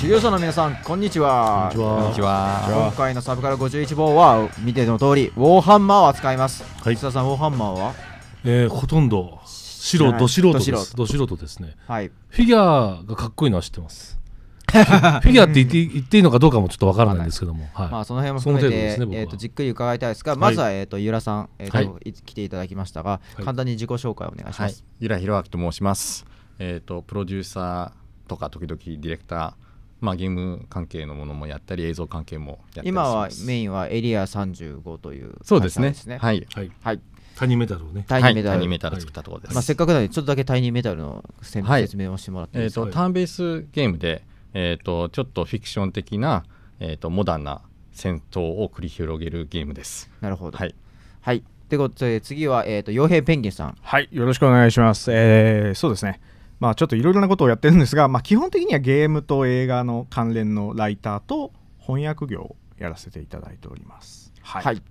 修行者の皆さんこんにちはこんにちは今回のサブから51号は見ての通りウォーハンマーを扱いますはい田さんウォーハンマーはえー、ほとんど白ど素人ですど素人ですねはいフィギュアがかっこいいのは知ってます フィギュアって言って言っていいのかどうかもちょっとわからないんですけども、はいまあ、その辺も含めて、ね、えー、とじっくり伺いたいですが、まずは、えー、と由良さん、えーと来ていただきましたが、簡単に自己紹介をお願いします。由良ひ明と申します、えーと。プロデューサーとか時々ディレクター、まあ、ゲーム関係のものもやったり映像関係もやったり今はメインはエリア35という、ね、そうですね。はい、はいはいタニメタルをね。タニメタル。はい、メタル作ったところです。まあ、せっかくなので、ちょっとだけタイニーメタルの説明をしてもらっていいですか、はい、えっ、ー、と、ターンベースゲームで、えーと、ちょっとフィクション的な、えーと、モダンな戦闘を繰り広げるゲームです。なるほど、はい、はい、ということで次は、えーと、と傭兵ペンギンさん。はいよろしくお願いします。えー、そうですねまあ、ちょっといろいろなことをやってるんですが、まあ、基本的にはゲームと映画の関連のライターと翻訳業をやらせていただいております。はい、はい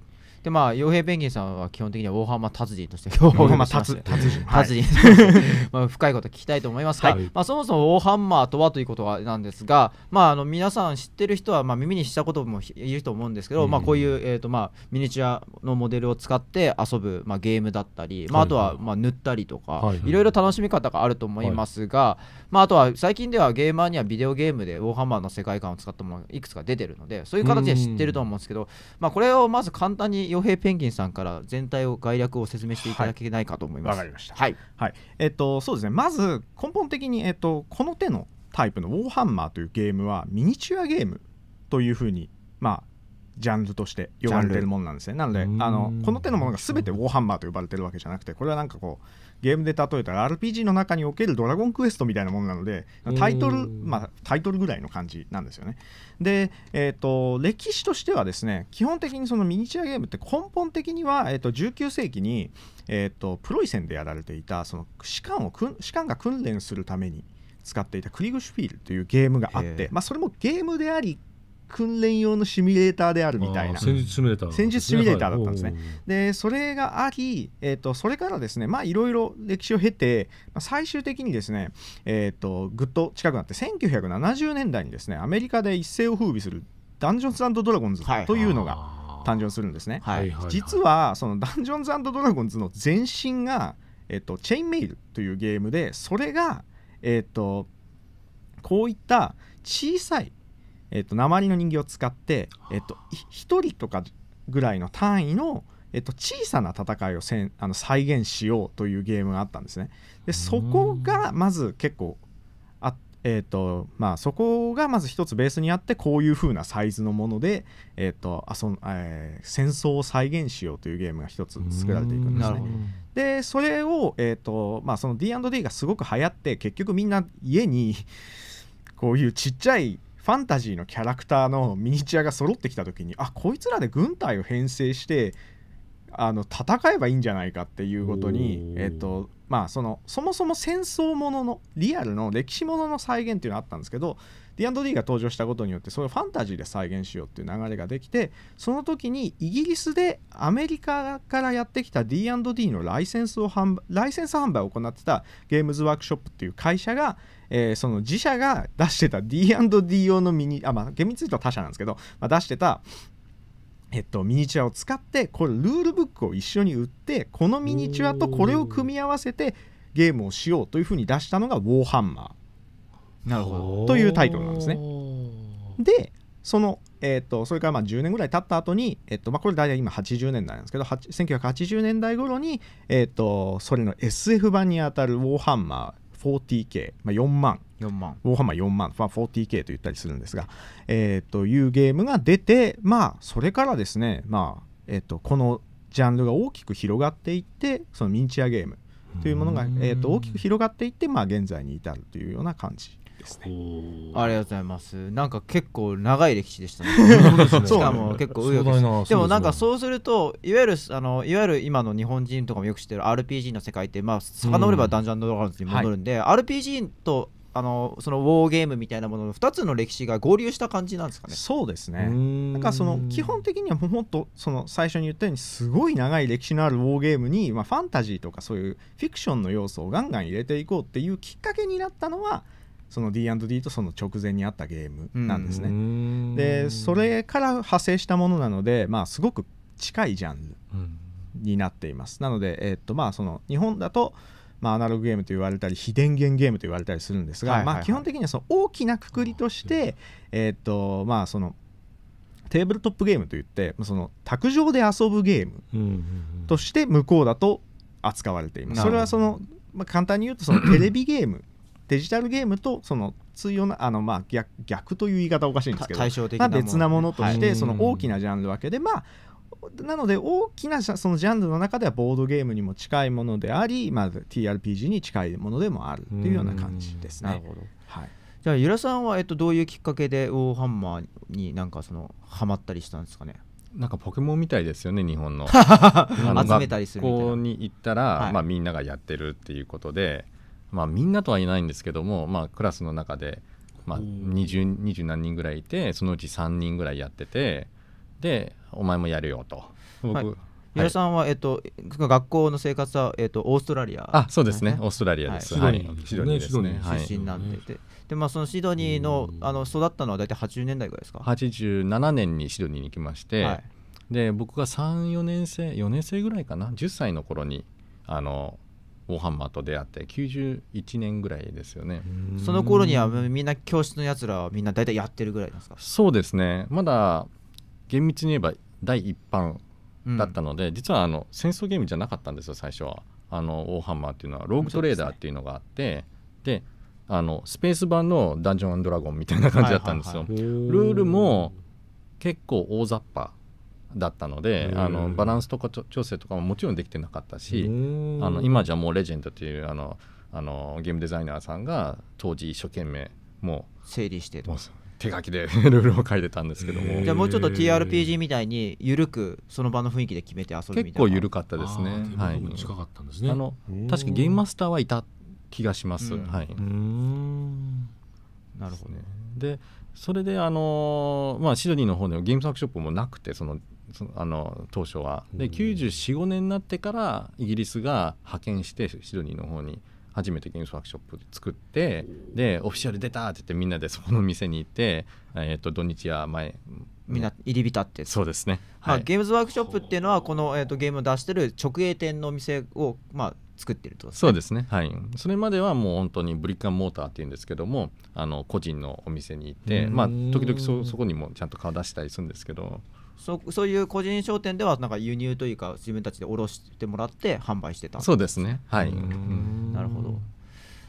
でまあ傭兵ペンギンさんは基本的にはウォーハンマー達人としてウォ達人達人、まあ、深いこと聞きたいと思いますが、はい、まあ、そもそもウォーハンマーとはということなんですが、まあ、あの皆さん知ってる人はまあ耳にしたこともいると思うんですけど、うん、まあ、こういう、えとまあ、ミニチュアのモデルを使って遊ぶ、まあ、ゲームだったり、まあ、あとはまあ塗ったりとか、はい、ろいろ楽しみ方があると思いますが、まあ、あとは最近ではゲーマーにはビデオゲームでウォーハンマーの世界観を使ったものがいくつか出てるのでそういう形で知ってると思うんですけど、まあ、これをまず簡単に傭兵ペンギンさんから全体を概略を説明していただけないかと思います。はい、まはいはい、えっ、とそうですねまず根本的に、えっ、と、この手のタイプのウォーハンマーというゲームはミニチュアゲームというふうにまあジャンルとして呼ばれてるものなんですねなのであのこの手のものが全てウォーハンマーと呼ばれてるわけじゃなくてこれはなんかこうゲームで例えたら RPG の中におけるドラゴンクエストみたいなものなのでタイトル、まあ、タイトルぐらいの感じなんですよねで、えーと、歴史としてはですね基本的にそのミニチュアゲームって根本的には、えーと、19世紀に、えーと、とプロイセンでやられていたその士官を士官が訓練するために使っていたクリグシュフィールというゲームがあって、まあ、それもゲームであり訓練用のシミュレーターであるみたいな戦術シミュレーター、戦術シミュレーターだったんですね。はい、でそれがあり、えーと、それからですねまあいろいろ歴史を経て、最終的にですね、えーと、ぐっと近くなって1970年代にですねアメリカで一世を風靡するダンジョンズドラゴンズというのが、誕生するんですね、はいはい実はそのダンジョンズドラゴンズの前身が、えっと、チェインメイルというゲームでそれが、えっと、こういった小さいえっと、鉛の人形を使って、えっと、1人とかぐらいの単位の、えっと、小さな戦いをせんあの再現しようというゲームがあったんですね。でそこがまず結構あ、えっとまあ、そこがまず一つベースにあってこういう風なサイズのもので、えっとあそえー、戦争を再現しようというゲームが一つ作られていくんですね。でそれを、えーとまあ、その D&D がすごく流行って結局みんな家にこういうちっちゃいファンタジーのキャラクターのミニチュアが揃ってきた時にあこいつらで軍隊を編成してあの戦えばいいんじゃないかっていうことに、えっとまあ、そのそもそも戦争もののリアルの歴史ものの再現っていうのがあったんですけど D&D が登場したことによってそれをファンタジーで再現しようっていう流れができてその時にイギリスでアメリカからやってきた D&D のライセンスを販売ライセンス販売を行ってたゲームズワークショップっていう会社が、えー、その自社が出してた D&D 用のミニ、あ、まあ、厳密に言うと他社なんですけど、まあ、出してた、えっと、ミニチュアを使って、これ、ルールブックを一緒に売って、このミニチュアとこれを組み合わせてゲームをしようというふうに出したのが、ウォーハンマー。なるほど。というタイトルなんですね。で、その、えーと、とそれからまあ10年ぐらい経った後に、えっとまあ、これ大体今80年代なんですけど1980年代頃に、えーとそれの SF 版にあたる「ウォーハンマー」40K、まあ、4万4万大ォ4万、まあ、40K と言ったりするんですが、えー、というゲームが出て、まあ、それからですね、まあえー、とこのジャンルが大きく広がっていってそのミンチュアゲームというものが、えー、と大きく広がっていって、まあ、現在に至るというような感じですねありがとうございますなんか結構長い歴史でしたねね、しかも結構よですでもなんかそうするといわゆるあのいわゆる今の日本人とかもよく知ってる RPG の世界ってまあ遡ればダンジョンドラゴンズに戻るんで、うんはい、RPG とあのそのウォーゲームみたいなものの2つの歴史が合流した感じなんですかねそうですねなんかその基本的にはもっとその最初に言ったようにすごい長い歴史のあるウォーゲームに、まあ、ファンタジーとかそういうフィクションの要素をガンガン入れていこうっていうきっかけになったのはその D&D とその直前にあったゲームなんですね。でそれから派生したものなので、まあ、すごく近いジャンルになっています。なので、えー、っとまあ、その日本だとまあ、アナログゲームと言われたり非電源ゲームと言われたりするんですが、まあ、基本的にはその大きなくくりとして、えーとまあ、そのテーブルトップゲームといってその卓上で遊ぶゲームとして向こうだと扱われています。それはそのまあ、簡単に言うとそのテレビゲームデジタルゲームとその通用なあのまあ逆逆という言い方おかしいんですけど対照的な、ね、別なものとして、はい、その大きなジャンル分けでまあなので大きなそのジャンルの中ではボードゲームにも近いものであり、まあ、TRPG に近いものでもあるというような感じですね。なるほどはいじゃあ由良さんは、えっと、どういうきっかけでウォーハンマーになんかそのハマったりしたんですかねなんかポケモンみたいですよね日本の 集めたりする学校に行ったら、はい、まあ、みんながやってるっていうことでまあ、みんなとは言えないんですけども、まあ、クラスの中で、まあ何人ぐらいいてそのうち3人ぐらいやっててでお前もやるよと僕、はいさんは、えっと、学校の生活は、えっと、オーストラリア、あそうですね、オーストラリアです、はい、シドニー出身なんで、ででまあ、そのシドニーのあの育ったのは大体80年代ぐらいですか87年にシドニーに来まして、はい、で僕が34年生4年生ぐらいかな10歳の頃にあのウォハンマーと出会って91年ぐらいですよねその頃にはみんな教室のやつらはみんな大体やってるぐらいですかそうですねまだ厳密に言えば第一版だったので、うん、実はあの戦争ゲームじゃなかったんですよ最初はあのウォーハンマーっていうのはローグトレーダーっていうのがあってで、ね、あのスペース版のダンジョンドラゴンみたいな感じだったんですよ、はいはいはい、ルールも結構大雑把だったので、あのバランスとか調整とかももちろんできてなかったしあの今じゃもうレジェンドというあのあのゲームデザイナーさんが当時一生懸命もう整理して手書きで ルールを書いてたんですけどもじゃあもうちょっと TRPG みたいに緩くその場の雰囲気で決めて遊ぶみたいな結構緩かったですねはい近かったんですね、はい、あの確かゲームマスターはいた気がします、うん、はいなるほどねでそれであのー、まあシドニーの方でゲームサークショップもなくてそのあの当初は。で945年になってからイギリスが派遣してシドニーの方に初めてゲームワークショップ作ってでオフィシャル出たって言ってみんなでそこ の店に行って、えー、と土日や前みんな入り浸ってそうですね、はい、ゲームズワークショップっていうのはこの、えー、とゲームを出してる直営店のお店を、まあ、作ってると、そうですねはいそれまではもう本当にブリッカンモーターっていうんですけどもあの個人のお店に行ってまあ時々そそこにもちゃんと顔出したりするんですけどそそういう個人商店ではなんか輸入というか自分たちで卸してもらって販売してた、そうですねはいなるほど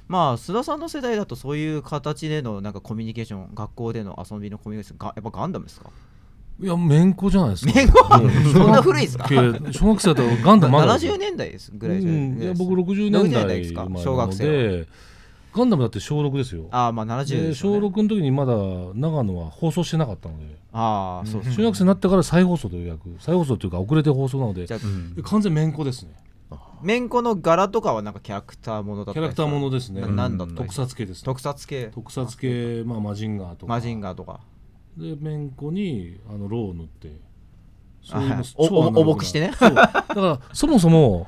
まあ須田さんの世代だとそういう形でのなんかコミュニケーション学校での遊びのコミュニケーションがやっぱガンダムですかいや、めんこじゃないですか。めんこ、そんな古いですか。小学生だとガンダムまだ。70年代ですぐらいじゃないですか。いや、僕60年代ですか。小学生。ガンダムだって小6ですよああまあ70で、ね、小6の時にまだ長野は放送してなかったのでああそうです、ね、中学生になってから再放送という役再放送というか遅れて放送なので、うん、完全面子ですねめんこの柄とかはなんかキャラクターものだったキャラクターものですねなんだった特撮系です、ね、特撮系特撮系まあマジンガーとかマジンガーとかでめんこにあのローを塗ってそういう重くしてねそう。だからそもそも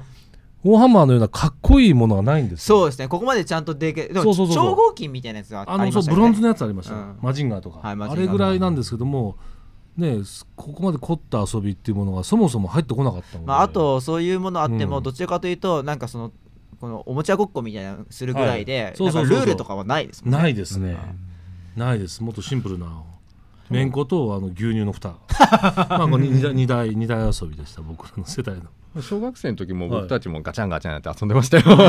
ウォーハンマーのようなかっこいいものはないんですそうですねここまでちゃんとでけでも超合金みたいなやつがあった、のそうブロンズのやつありました、うん、マジンガーとか、はい、あれぐらいなんですけども、ね、ここまで凝った遊びっていうものがそもそも入ってこなかったので、まあ、あとそういうものあっても、どちらかというと、うん、なんかそのこのおもちゃごっこみたいなするぐらいで、そう、ルールとかはないですもんねないですね、うん、ないですもっとシンプルなめんことあの牛乳の蓋 まあ2台二台遊びでした僕らの世代の小学生の時も僕たちもガチャンガチャンやって遊んでましたよ、はい、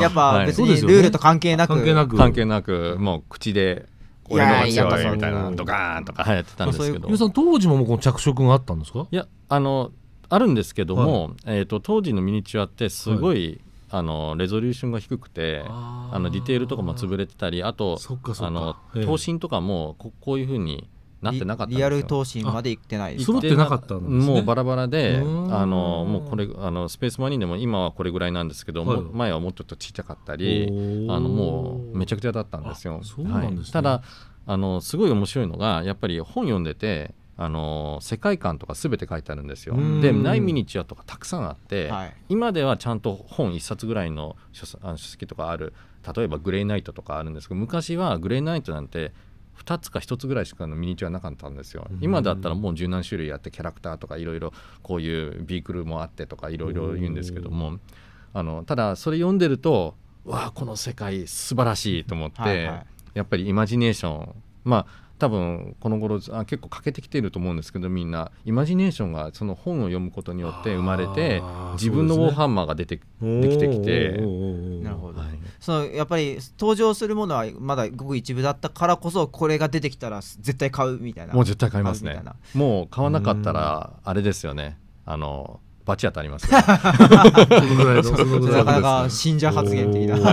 やっぱ別にルールと関係なく、はい、関係なく関係なくもう口で俺の街をみたいなドカーンとかやってたんですけどさん当時ももうこの着色があったんですかいやあのあるんですけども、はい、えーと、当時のミニチュアってすごい、あのレゾリューションが低くてあのディテールとかも潰れてたりあとあの、えー、刀身とかもここういうふうになってなかったリアル投資まで行ってない揃ってなかった、ね、もうバラバラであのもうこれあのスペースマニーでも今はこれぐらいなんですけど、はい、前はもうちょっと小さかったりあのもうめちゃくちゃだったんですよ。すねはい、ただあのすごい面白いのがやっぱり本読んでてあの世界観とか全て書いてあるんですよ。でないミニチュアとかたくさんあって、はい、今ではちゃんと本1冊ぐらいの書あの書籍とかある例えば「グレーナイト」とかあるんですけど昔は「グレーナイト」なんて2つか1つぐらいしかのミニチュアなかったんですよ、うん、今だったらもう十何種類あってキャラクターとかいろいろこういうビークルもあってとかいろいろ言うんですけどもあのただそれ読んでるとわあこの世界素晴らしいと思って、はいはい、やっぱりイマジネーションまあ多分この頃あ結構欠けてきていると思うんですけどみんなイマジネーションがその本を読むことによって生まれて自分のウォーハンマーが出てで、ね,、きてきてなるほど、そのやっぱり登場するものはまだごく一部だったからこそこれが出てきたら絶対買うみたいなもう絶対買いますねもう買わなかったらあれですよねあのバチ当たります なかなか信者発言的なま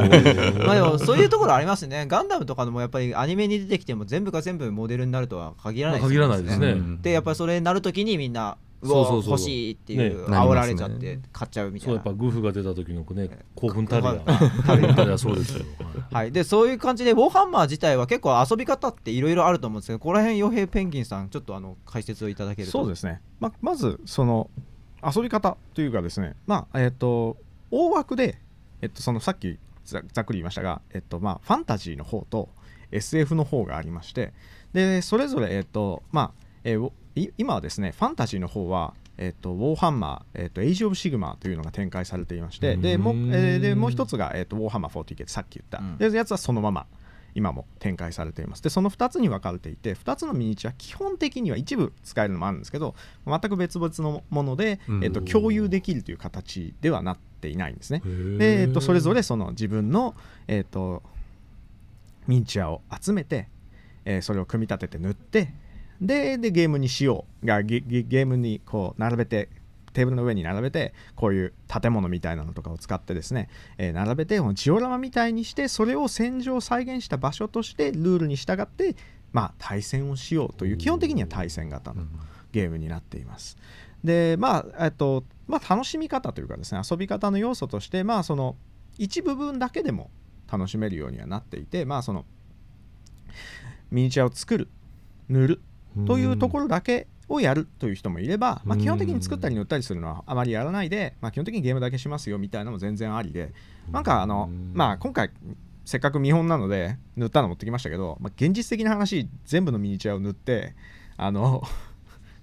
あでもそういうところありますねガンダムとかもやっぱりアニメに出てきても全部が全部モデルになるとは限らないですね、限らないですね、でやっぱりそれになるときにみんなうお欲しいっていう煽られちゃって買っちゃうみたいな、ね、そうやっぱグーフが出た時のね興奮たるや そうですよはいでそういう感じでウォーハンマー自体は結構遊び方っていろいろあると思うんですけどここら辺傭兵ペンギンさんちょっとあの解説をいただけるとそうですねままずその遊び方というかですね、まあ、えっ、ー、と、大枠で、えっ、と、そのさっきざっくり言いましたが、えっ、と、まあ、ファンタジーの方と SF の方がありまして、で、それぞれ、えっと、まあ、え今はですね、ファンタジーの方は、えっと、ウォーハンマー、えっと、エイジ・オブ・シグマというのが展開されていまして、でもう、えー、でもう一つが、えっと、ウォーハンマー4 0ト、さっき言った、うん、やつはそのまま今も展開されていますでその2つに分かれていて2つのミニチュア基本的には一部使えるのもあるんですけど全く別々のもので、えー、と共有できるという形ではなっていないんですねで、えー、とそれぞれその自分の、えー、とミニチュアを集めて、えー、それを組み立てて塗ってでゲームにしようがゲームにこう並べてテーブルの上に並べてこういう建物みたいなのとかを使ってですね、えー、並べてジオラマみたいにしてそれを戦場を再現した場所としてルールに従ってまあ対戦をしようという基本的には対戦型のゲームになっています。でまあえっとまあ、楽しみ方というかですね遊び方の要素としてまあその一部分だけでも楽しめるようにはなっていてまあそのミニチュアを作る塗るというところだけをやるという人もいれば、まあ、基本的に作ったり塗ったりするのはあまりやらないで、まあ、基本的にゲームだけしますよみたいなのも全然ありでなんかあの、まあ、今回せっかく見本なので塗ったの持ってきましたけど、まあ、現実的な話全部のミニチュアを塗ってあの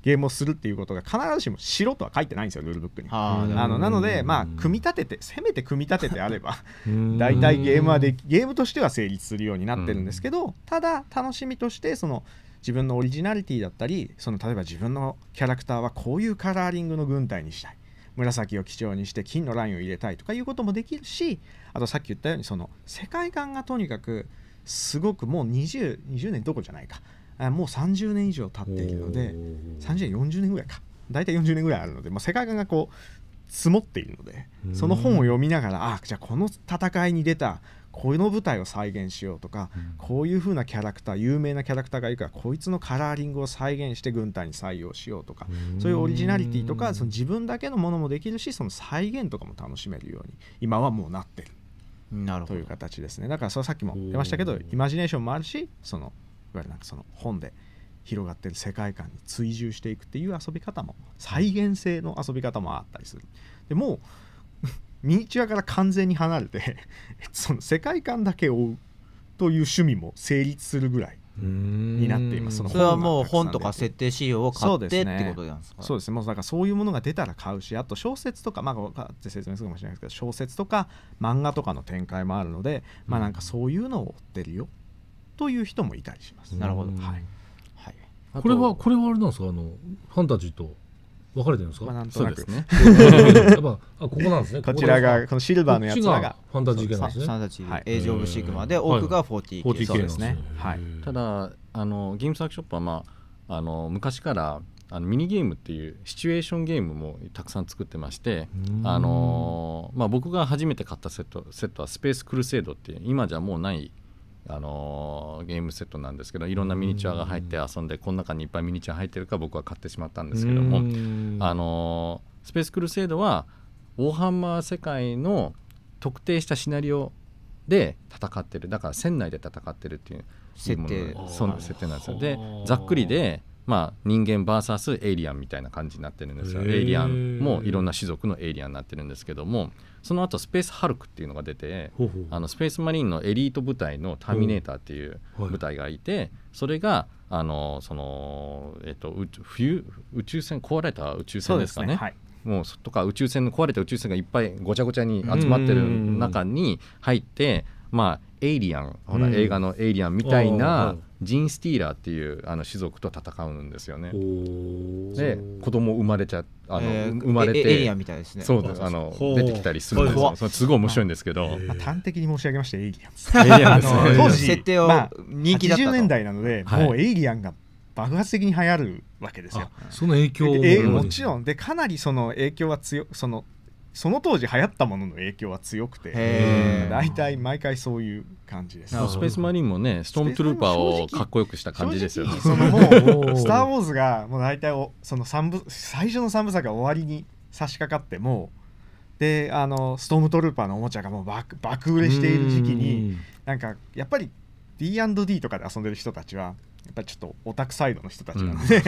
ゲームをするっていうことが必ずしも白とは書いてないんですよルールブックにあのなのでまあ組み立ててせめて組み立ててあれば 大体ゲームはでゲームとしては成立するようになってるんですけどただ楽しみとしてその自分のオリジナリティだったりその例えば自分のキャラクターはこういうカラーリングの軍隊にしたい紫を基調にして金のラインを入れたいとかいうこともできるしあとさっき言ったようにその世界観がとにかくすごくもう 20, 20年どこじゃないかもう30年以上経っているので30年40年ぐらいか大体40年ぐらいあるので、まあ、世界観がこう積もっているのでその本を読みながらあじゃあこの戦いに出たこの舞台を再現しようとか、うん、こういうふうなキャラクター有名なキャラクターがいるからこいつのカラーリングを再現して軍隊に採用しようとかそういうオリジナリティとかその自分だけのものもできるしその再現とかも楽しめるように今はもうなってるなるという形ですねだからそれさっきも出ましたけどイマジネーションもあるしそのいわゆるなんかその本で広がってる世界観に追従していくっていう遊び方も再現性の遊び方もあったりするでもうミニチュアから完全に離れて その世界観だけ追うという趣味も成立するぐらいになっていますそれはもう本とか設定資料を買ってってことなんですかそうですねもうんかそういうものが出たら買うしあと小説とかまあかって説明するかもしれないですけど小説とか漫画とかの展開もあるので、まあなんかそういうのを追ってるよという人もいたりしますなるほどはい、はい、これはこれはあれなんですかあのファンタジーと分かれてるんですか、まあ、なんとなく、ね、やっぱあここなんですね こちらがこのシルバーのやつらがファンタジー系なんですねファンタジー、はい、エイジ・オブ・シグマで多くが 40K、はい、そうですね、はい、ただあのゲームサークショップは、まあ、あの昔からあのミニゲームっていうシチュエーションゲームもたくさん作ってまして、あのまあ、僕が初めて買ったセットセットは「スペース・クルセイド」っていう今じゃもうないあのゲームセットなんですけどいろんなミニチュアが入って遊んでこの中にいっぱいミニチュア入ってるか僕は買ってしまったんですけどもあのスペースクルセイドはウォーハンマー世界の特定したシナリオで戦ってるだから船内で戦ってるっていう設定その設定なんですよでざっくりでまあ、人間 VS エイリアンみたいな感じになってるんですがエイリアンもいろんな種族のエイリアンになってるんですけどもその後スペースハルクっていうのが出てあのスペースマリンのエリート部隊のターミネーターっていう部隊がいてそれがあのその、えっと、冬宇宙船壊れた宇宙船ですかね。もうとか宇宙船の壊れた宇宙船がいっぱいごちゃごちゃに集まってる中に入ってまあエイリアンほら映画の「エイリアン」みたいなジン・スティーラーっていうあの種族と戦うんですよね。で子供生まれちゃあの、えー、生まれてエリアみたいですね。そうですあの出てきたりするんですよ。それすごい面白いんですけど、まあ、端的に申し上げましたエイリアン。エイリアンですね。当時設定を人気だった80年代なので、はい、もうエイリアンが爆発的に流行るわけですよ。その影響もちろんでかなりその影響は強そのその当時流行ったものの影響は強くて大体毎回そういう感じですスペースマリンもねストームトゥルーパーをかっこよくした感じですよねそのもう「スター・ウォーズ」がもう大体その部最初の3部作が終わりに差し掛かってもであのストームトルーパーのおもちゃがもう爆爆売れしている時期になんかやっぱり D&D とかで遊んでる人たちはやっぱちょっとオタクサイドの人たちなので、うん、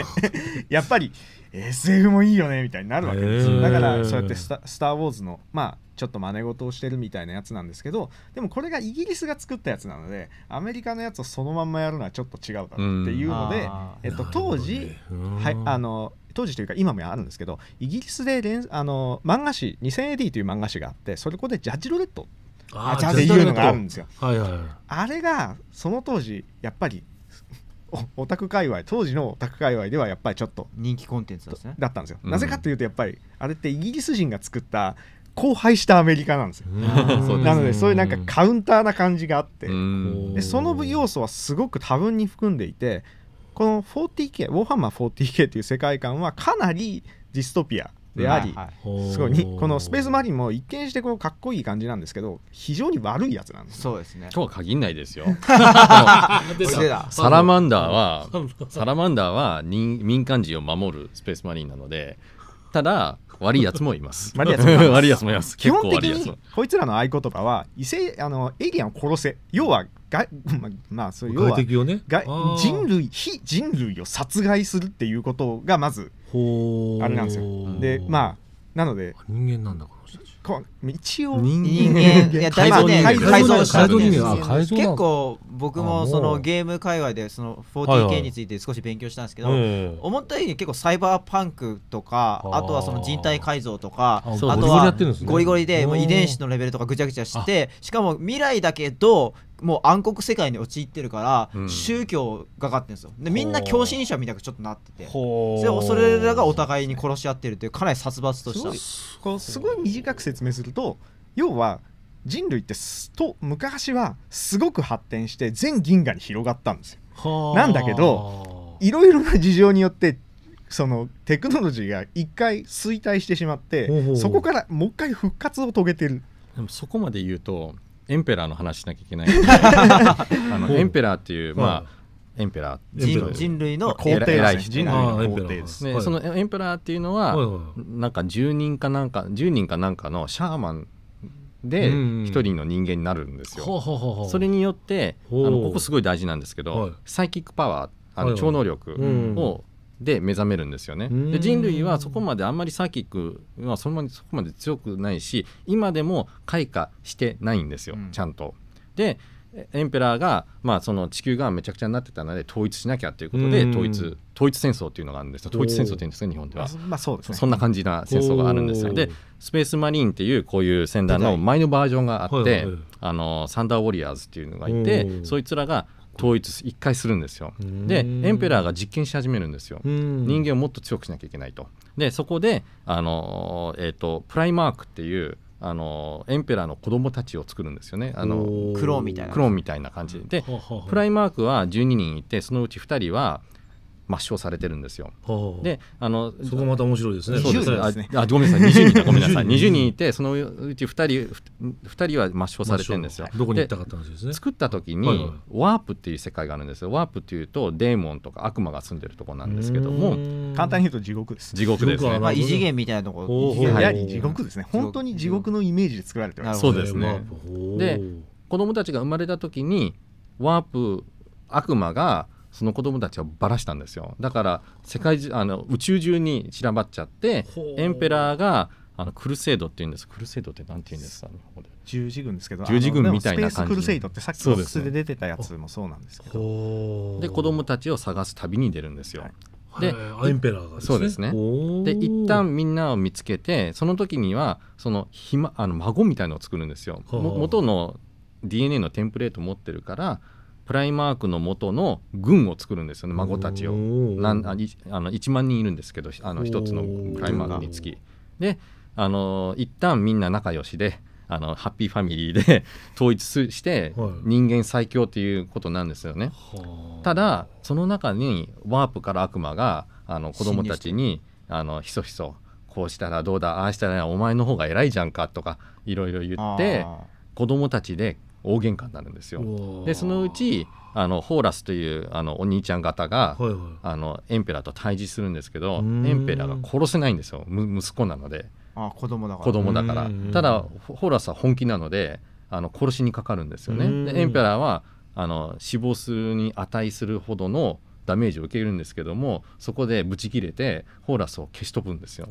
やっぱり SF もいいよねみたいになるわけです、えー、だからそうやってスタ「スター・ウォーズの」まあちょっと真似事をしてるみたいなやつなんですけどでもこれがイギリスが作ったやつなのでアメリカのやつをそのまんまやるのはちょっと違うだろうっていうので、うん、えっと、当時、ね、はいあの当時というか今もあるんですけどイギリスであの漫画誌 2000AD という漫画誌があってそれこでジャッジロレットあジャっていうのがあるんですよ。はいはい、あれがその当時やっぱりオタク界隈当時のオタク界隈ではやっぱりちょっと人気コンテンツですねだったんですよ、うん、なぜかというとやっぱりあれってイギリス人が作った荒廃したアメリカなんですよなのでそういうなんかカウンターな感じがあってでその要素はすごく多分に含んでいてこの 40K ウォーハンマー 40K という世界観はかなりディストピアであり、すごいこのスペースマリンも一見してこうかっこいい感じなんですけど非常に悪いやつなんですそうですねとは限らないですよ サラマンダーはサラマンダーは民間人を守るスペースマリンなのでただ悪いやつもいます。悪いやつもいます。基本的にこいつらの合言葉は異性あのエイリアンを殺せ。要はがまあそう要は、ね、人類非人類を殺害するっていうことがまずあれなんですよでまあなので人間なんだから。人一応人間いやだいぶね改造した結構僕もそのゲーム界隈でその 40K について少し勉強したんですけど、思ったより結構サイバーパンクとかあとはその人体改造とかあとはゴリゴリでもう遺伝子のレベルとかぐちゃぐちゃしてしかも未来だけどもう暗黒世界に陥ってるから、うん、宗教がかってるんですよでみんな狂信者みたいなちょっとなっててそれそれらがお互いに殺し合ってるというかなり殺伐としたすごい短く説明すると要は人類ってと昔はすごく発展して全銀河に広がったんですよなんだけどいろいろな事情によってそのテクノロジーが一回衰退してしまってそこからもう一回復活を遂げてるでもそこまで言うとエンペラーの話しなきゃいけない あのエンペラーっていう、まあ、エンペラー人類の皇帝偉い人類の皇帝ですね、そのエンペラーっていうのは、なんか10人かなんか10人かなんかのシャーマンで一人の人間になるんですよ、それによってあのここすごい大事なんですけど、サイキックパワーあの超能力をで目覚めるんですよね。で人類はそこまであんまりサーキックはそんなにそこまで強くないし今でも開花してないんですよ、うん、ちゃんと。でエンペラーが、まあ、その地球がめちゃくちゃになってたので統一しなきゃということで統一統一戦争っていうのがあるんです統一戦争っていうんですか日本では、まあそうですね、そんな感じな戦争があるんですよでスペースマリーンっていうこういう戦団の前のバージョンがあって、あのサンダーウォリアーズっていうのがいてそいつらが統一一回するんですよでエンペラーが実験し始めるんですよ人間をもっと強くしなきゃいけないとでそこであの、えーと、プライマークっていうあのエンペラーの子供たちを作るんですよねあのクローンみたいなクローンみたいな感じでプライマークは12人いてそのうち2人は抹消されてるんですよ。であのそこまた面白いですね。ねあごめんなさい20人ごめんなさい二十人いてそのうち二人二人は抹消されてるんですよ。どこに行ったかって話ですね。作った時に、はいはい、ワープっていう世界があるんですよ。ワープっていうとデーモンとか悪魔が住んでるところなんですけども簡単に言うと地獄です。地獄ですね。まあ異次元みたいなところ。やはり地獄ですね。本当に地獄のイメージで作られてます。そうですね。で子供たちが生まれた時にワープ悪魔がその子供たちをばらしたんですよだから世界中あの宇宙中に散らばっちゃってエンペラーがあのクルセイドって言うんですクルセイドって何て言うんですか十字軍ですけど十字軍みたいな感じクルセイドってさっきので出てたやつもそうなんですけどで子供たちを探す旅に出るんですよ、はいで、エンペラーが、ね、そうですね。で、一旦みんなを見つけて、その時にはそのひまあの孫みたいのを作るんですよ。も元の DNA のテンプレート持ってるから、プライマークの元の軍を作るんですよね孫たちをなんあの1万人いるんですけどあの1つのプライマークにつきであの一旦みんな仲良しであのハッピーファミリーで 統一して人間最強ということなんですよね、はい、ただその中にワープから悪魔があの子供たちにあのひそひそこうしたらどうだああしたらお前の方が偉いじゃんかとかいろいろ言って子供たちで大喧嘩になるんですよ。でそのうちあのホーラスというあのお兄ちゃん方が、はいはい、あのエンペラーと対峙するんですけどエンペラーが殺せないんですよ息子なのであ子供だから子供だからただホーラスは本気なのであの殺しにかかるんですよねでエンペラーはあの死亡するに値するほどのダメージを受けるんですけどもそこでブチ切れてホーラスを消し飛ぶんですよ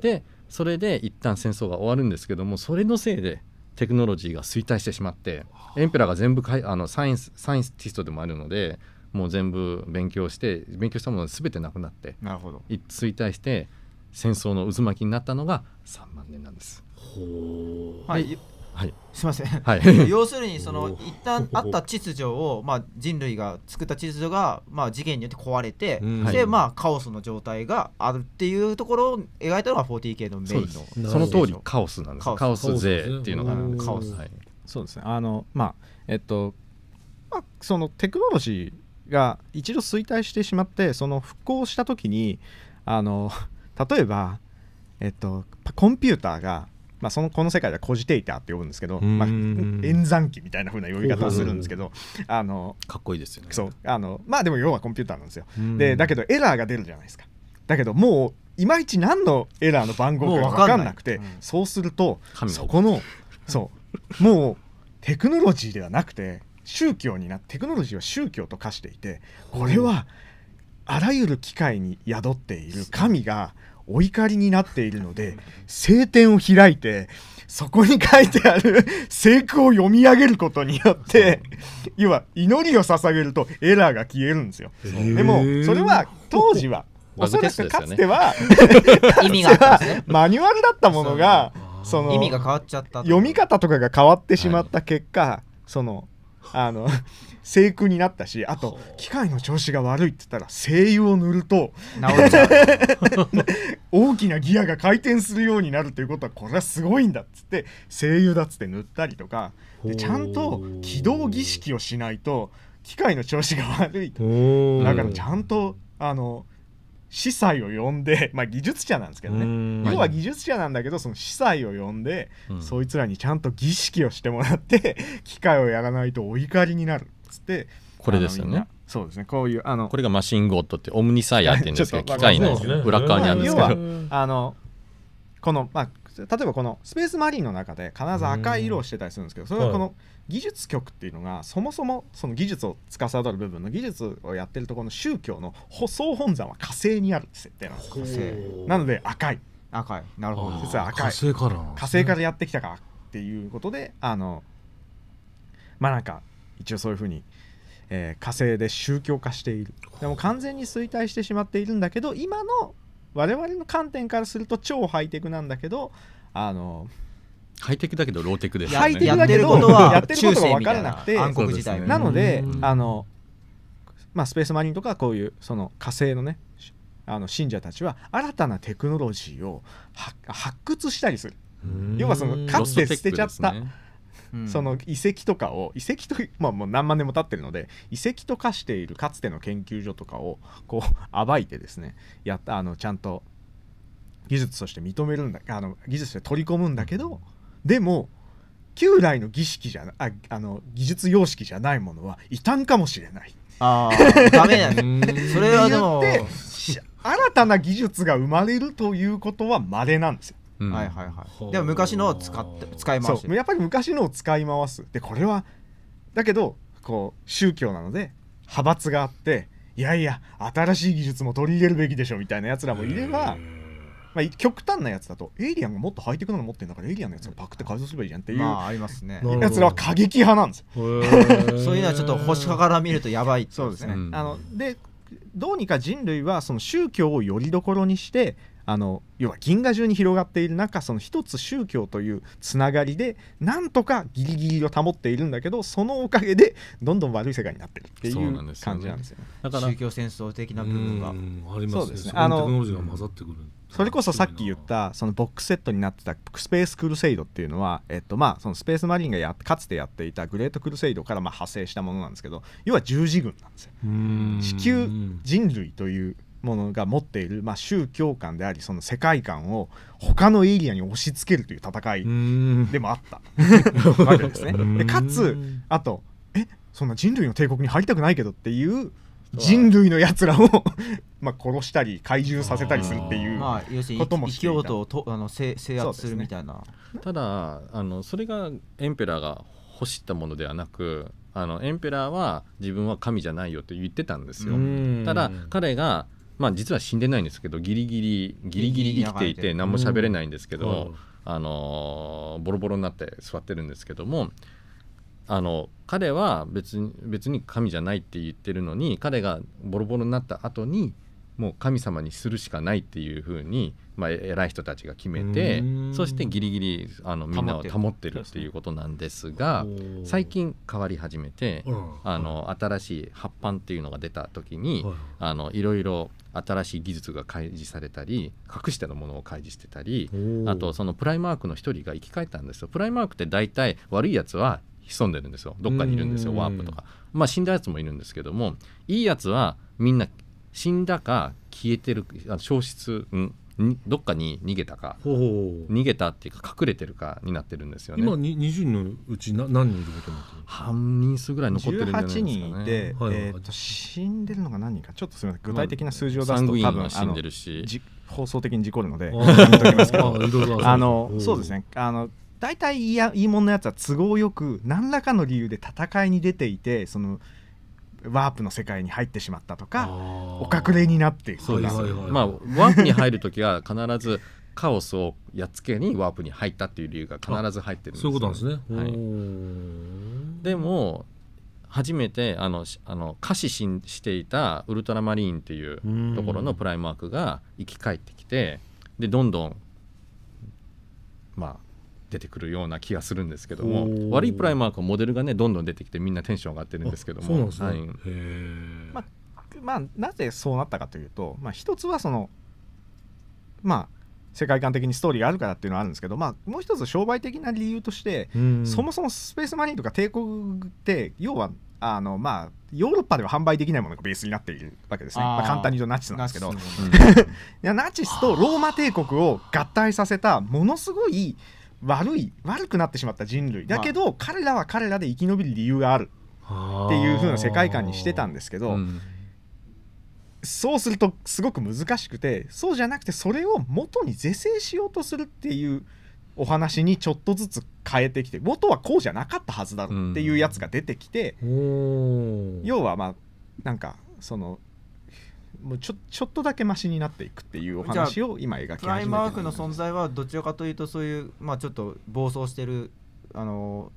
でそれで一旦戦争が終わるんですけどもそれのせいでテクノロジーが衰退してしまってエンペラーが全部かいあのサイエンスサイエンティストでもあるのでもう全部勉強して勉強したものが全てなくなってなるほど衰退して戦争の渦巻きになったのが3万年なんです。ほはいはい、すみません、はい、要するにその一旦あった秩序を、まあ、人類が作った秩序が、まあ、事件によって壊れて、で、まあ、カオスの状態があるっていうところを描いたのが 40K のメインのその通りカオスなんですカオス税っていうのがカオス、はい、そうですねあのまあえっと、まあ、そのテクノロジーが一度衰退してしまってその復興した時にあの例えば、えっと、コンピューターがまあ、そのこの世界ではコジテイターって呼ぶんですけど、まあ、演算機みたいなふうな呼び方をするんですけどあのかっこいいですよねそうあのまあでも要はコンピューターなんですよでだけどエラーが出るじゃないですかだけどもういまいち何のエラーの番号か分かんなくて、うん、そうするとそこのそうもうテクノロジーではなくて宗教になテクノロジーは宗教と化していてこれはあらゆる機械に宿っている神がお怒りになっているので聖典を開いてそこに書いてある聖句を読み上げることによって要は祈りを捧げるとエラーが消えるんですよ。でもそれは当時はおそらくかつては、意味が、マニュアルだったものがその意味が変わっちゃった読み方とかが変わってしまった結果、そのあの制服になったしあと機械の調子が悪いって言ったら精油を塗ると 大きなギアが回転するようになるということはこれはすごいんだっつって精油だっつって塗ったりとかでちゃんと起動儀式をしないと機械の調子が悪いだからちゃんとあの司祭を呼んで、まあ、技術者なんですけどね要は技術者なんだけどその司祭を呼んで、うん、そいつらにちゃんと儀式をしてもらって機械をやらないとお怒りになるつってこれですよねそうですねこういうあのこれがマシンゴッドってオムニサイヤって言う んですけど機械の裏側にあるんですけど、あのこの、まあ、例えばこのスペースマリンの中で必ず赤い色をしてたりするんですけどそれはこの技術局っていうのがそもそもその技術を司る部分の技術をやってるところの宗教の装本山は火星にある設定なんですなので赤い赤いなるほど実は赤い火星から火星からやってきたかっていうことであのまあなんか一応そういうふうに、えー、火星で宗教化しているでも完全に衰退してしまっているんだけど今の我々の観点からすると超ハイテクなんだけどあのハイテクだけどローテクです、ね、ハイテクだけどやってることが分からなくて暗黒時代なのであの、まあ、スペースマリンとかこういうその火星のねあの信者たちは新たなテクノロジーを発掘したりする要はそのかつて捨てちゃった、ね、その遺跡とかを遺跡と、まあ、もう何万年も経ってるので遺跡と化しているかつての研究所とかをこう 暴いてですねやったあのちゃんと技術として認めるんだあの技術で取り込むんだけどでも旧来の儀式じゃああの技術様式じゃないものは異端かもしれない。ああ ダメやね。それはでも新たな技術が生まれるということは稀なんですよ。はいはいはいでも昔のを使って使い回すやっぱり昔のを使い回すでこれはだけどこう宗教なので派閥があっていやいや新しい技術も取り入れるべきでしょみたいなやつらもいれば、まあ、極端なやつだとエイリアンがもっとハイテクなの持ってるんだからエイリアンのやつをパクって改造すればいいじゃんっていう、まあ、ありますねやつらは過激派なんですよ そういうのはちょっと星から見るとやばいそうですね、うん、あのでどうにか人類はその宗教をよりどころにしてあの要は銀河中に広がっている中その一つ宗教というつながりでなんとかギリギリを保っているんだけどそのおかげでどんどん悪い世界になってるっていう感じなんですよね。だから宗教戦争的な部分がありますね。そあのテクノロジーが混ざってくるそれこそさっき言ったそのボックスセットになってたスペースクルセイドっていうのは、えっと、まあそのスペースマリンがやかつてやっていたグレートクルセイドからまあ派生したものなんですけど要は十字軍なんですよ。地球人類というものが持っている、まあ、宗教観でありその世界観を他のエリアに押し付けるという戦いでもあった わけですね。でかつあとえそんな人類の帝国に入りたくないけどっていう人類のやつらを まあ殺したり怪獣させたりするっていうこともしていた、まあ、要とあの制制圧するみたいな、ね、ただあのそれがエンペラーが欲したものではなくあのエンペラーは自分は神じゃないよって言ってたんですよただ彼がまあ、実は死んでないんですけどギリギリギリギリ生きていて何も喋れないんですけど、あのボロボロになって座ってるんですけどもあの彼は別に別に神じゃないって言ってるのに彼がボロボロになった後にもう神様にするしかないっていうふうにまあ、偉い人たちが決めてそしてギリギリあのみんなを保ってるっていうことなんですが最近変わり始めて、あの新しい発版っていうのが出た時に、い、あのいろいろ新しい技術が開示されたり隠してのものを開示してたりあとそのプライマークの一人が生き返ったんですよ。プライマークって大体悪いやつは潜んでるんですよどっかにいるんですよワープとか、まあ、死んだやつもいるんですけどもいいやつはみんな死んだか消えてる消失、うん、どっかに逃げたか逃げたっていうか隠れてるかになってるんですよね今に20人のうち何人いることになってる半人数ぐらい残ってるんじゃないですか、ね、人いて、はいはい、えー、と死んでるのが何人かちょっとすみません具体的な数字を出すと、まあ、多分死んでるし放送的に事故るのであのそうですねあの大体いいやいいもんのやつは都合よく何らかの理由で戦いに出ていてそのワープの世界に入ってしまったとかお隠れになっていくそうです、まあ、ワープに入る時は必ずカオスをやっつけにワープに入ったっていう理由が必ず入ってるんです、そういうことなんですね、はい、でも初めてあのあの歌詞ししていたウルトラマリーンっていうところのプライマークが生き返ってきてでどんどんまあ出てくるような気がするんですけども悪いプライマークモデルがねどんどん出てきてみんなテンション上がってるんですけども、まあ、なぜそうなったかというと、まあ、一つはそのまあ世界観的にストーリーがあるからっていうのはあるんですけど、まあ、もう一つ商売的な理由として、そもそもスペースマリンとか帝国って要はあのまあヨーロッパでは販売できないものがベースになっているわけですねまあ、簡単に言うとナチスなんですけどナチス, とローマ帝国を合体させたものすごい悪い悪くなってしまった人類だけど、彼らは彼らで生き延びる理由があるっていう風な世界観にしてたんですけど、うん、そうするとすごく難しくてそうじゃなくてそれを元に是正しようとするっていうお話にちょっとずつ変えてきて元はこうじゃなかったはずだろっていうやつが出てきて、うん、要はまあなんかそのもうちょちょっとだけましになっていくっていうお話を今描き始めてプライマークの存在はどちらかというとそういう、まあ、ちょっと暴走してるあの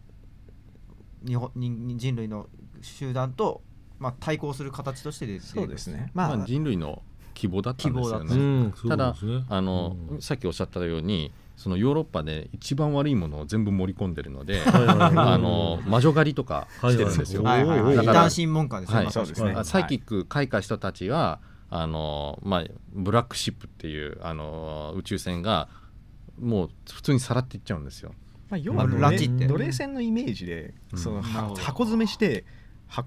日本人類の集団と、まあ、対抗する形として出てそうですね、まあ、まあ、人類の希望だったんですよね。ねただ、ね、あの、うん、さっきおっしゃったようにそのヨーロッパで一番悪いものを全部盛り込んでるので、あの魔女狩りとかしてるんですよ。はいはいはい、異端審問官ですね。はい、そうですね。サイキック開花したたちは、はいあの、まあ、ブラックシップっていうあの宇宙船がもう普通にさらっていっちゃうんですよ。まあ、要は奴隷奴隷船のイメージで、うん、その箱詰めして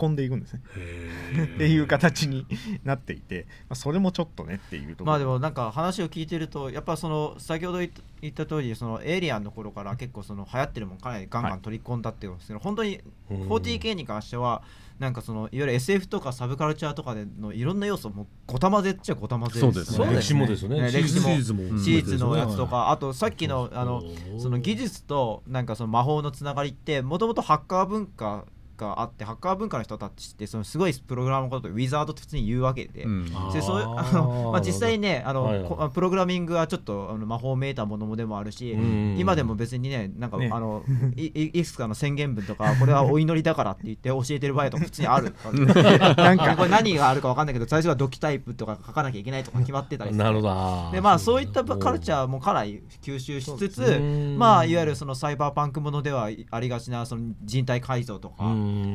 運んでいくんですね っていう形になっていて、まあ、それもちょっとねっていうとまあでもなんか話を聞いてるとやっぱその先ほど言った通りそのエイリアンの頃から結構その流行ってるもんかなりガンガン取り込んだっていうんですけど、はい、本当に 40K に関してはなんかそのいわゆる SF とかサブカルチャーとかでのいろんな要素もごたまぜっちゃごたまぜです、ね、歴史もですね、ね、歴史もシリーズも、うん、シーズのやつとか、あとさっきのあのその技術となんかその魔法のつながりってもともとハッカー文化があってハッカー文化の人たちってそのすごいプログラムのことウィザードって普通に言うわけで,、でそうあのまあ、実際にねあの、はいはい、プログラミングはちょっとあの魔法めいたものもでもあるし、今でも別にねなんか、ね、あのいいくつかの宣言文とかこれはお祈りだからって言って教えてる場合とか普通にある なんかこれ何があるか分かんないけど最初はドキタイプとか書かなきゃいけないとか決まってたりなるほどで、まあ、そういったカルチャーもかなり吸収しつつ、まあ、いわゆるそのサイバーパンクものではありがちなその人体改造とか、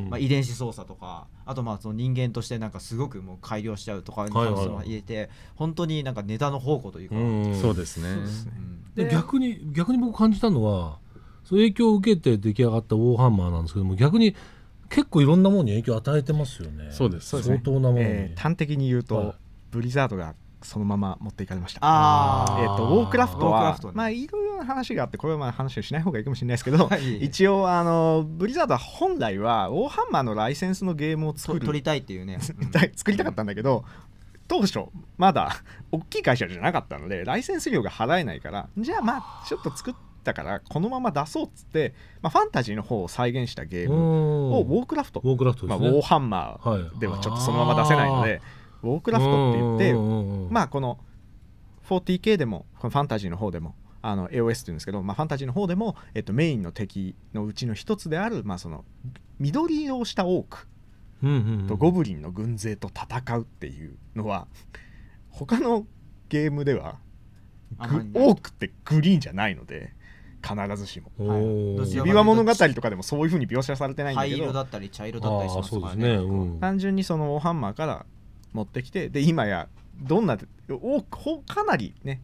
まあ、遺伝子操作とかあとまあその人間としてなんかすごくもう改良しちゃうとかいうしも言て、はいはい、本当になんかネタの宝庫というかそうですね、う逆に逆に僕感じたのはその影響を受けて出来上がったウォーハンマーなんですけども逆に結構いろんなものに影響を与えてますよねそうです相当なものに、えー、端的に言うと、はい、ブリザードがそのまま持っていかれました。えーと、ウォークラフトは、ね、まあ、いろいろな話があってこれはまあ話をしない方がいいかもしれないですけど、はい、一応あのブリザードは本来はウォーハンマーのライセンスのゲームを作る取りたいっていうね、作りたかったんだけど当初まだ大きい会社じゃなかったのでライセンス料が払えないからじゃあまあちょっと作ったからこのまま出そうっつって、まあ、ファンタジーの方を再現したゲームをウォークラフトウォークラフト、まあ、ウォーハンマーではちょっとそのまま出せないのでウォークラフトって言ってまあこの 40K でもこのファンタジーの方でもあの AOS っていうんですけど、まあ、ファンタジーの方でも、えっと、メインの敵のうちの一つである、まあ、その緑色をしたオークとゴブリンの軍勢と戦うっていうのは他のゲームではオークってグリーンじゃないので。必ずしも、はい、指輪物語とかでもそういうふうに描写されてないんだけど灰色だったり茶色だったりしますからね、ねうん、単純にそのハンマーから持ってきてで今やどんなおかなりね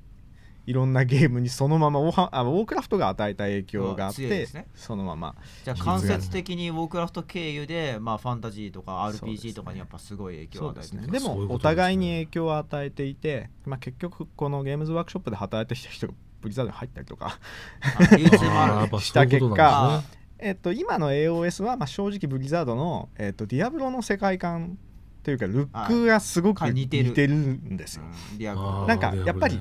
いろんな ゲームにそのままウォーあウォークラフトが与えた影響があって、ね、そのままじゃあ間接的にウォークラフト経由で、まあ、ファンタジーとか RPG とかにやっぱすごい影響を与えてで、すねでもお互いに影響を与えていて、まあ、結局このゲームズワークショップで働いてきた人がブリザードに入ったりとか した結果えっと、今の AOS は、まあ、正直ブリザードの、えっと、ディアブロの世界観というかルックがすごく似てるんですよ。なんかやっぱり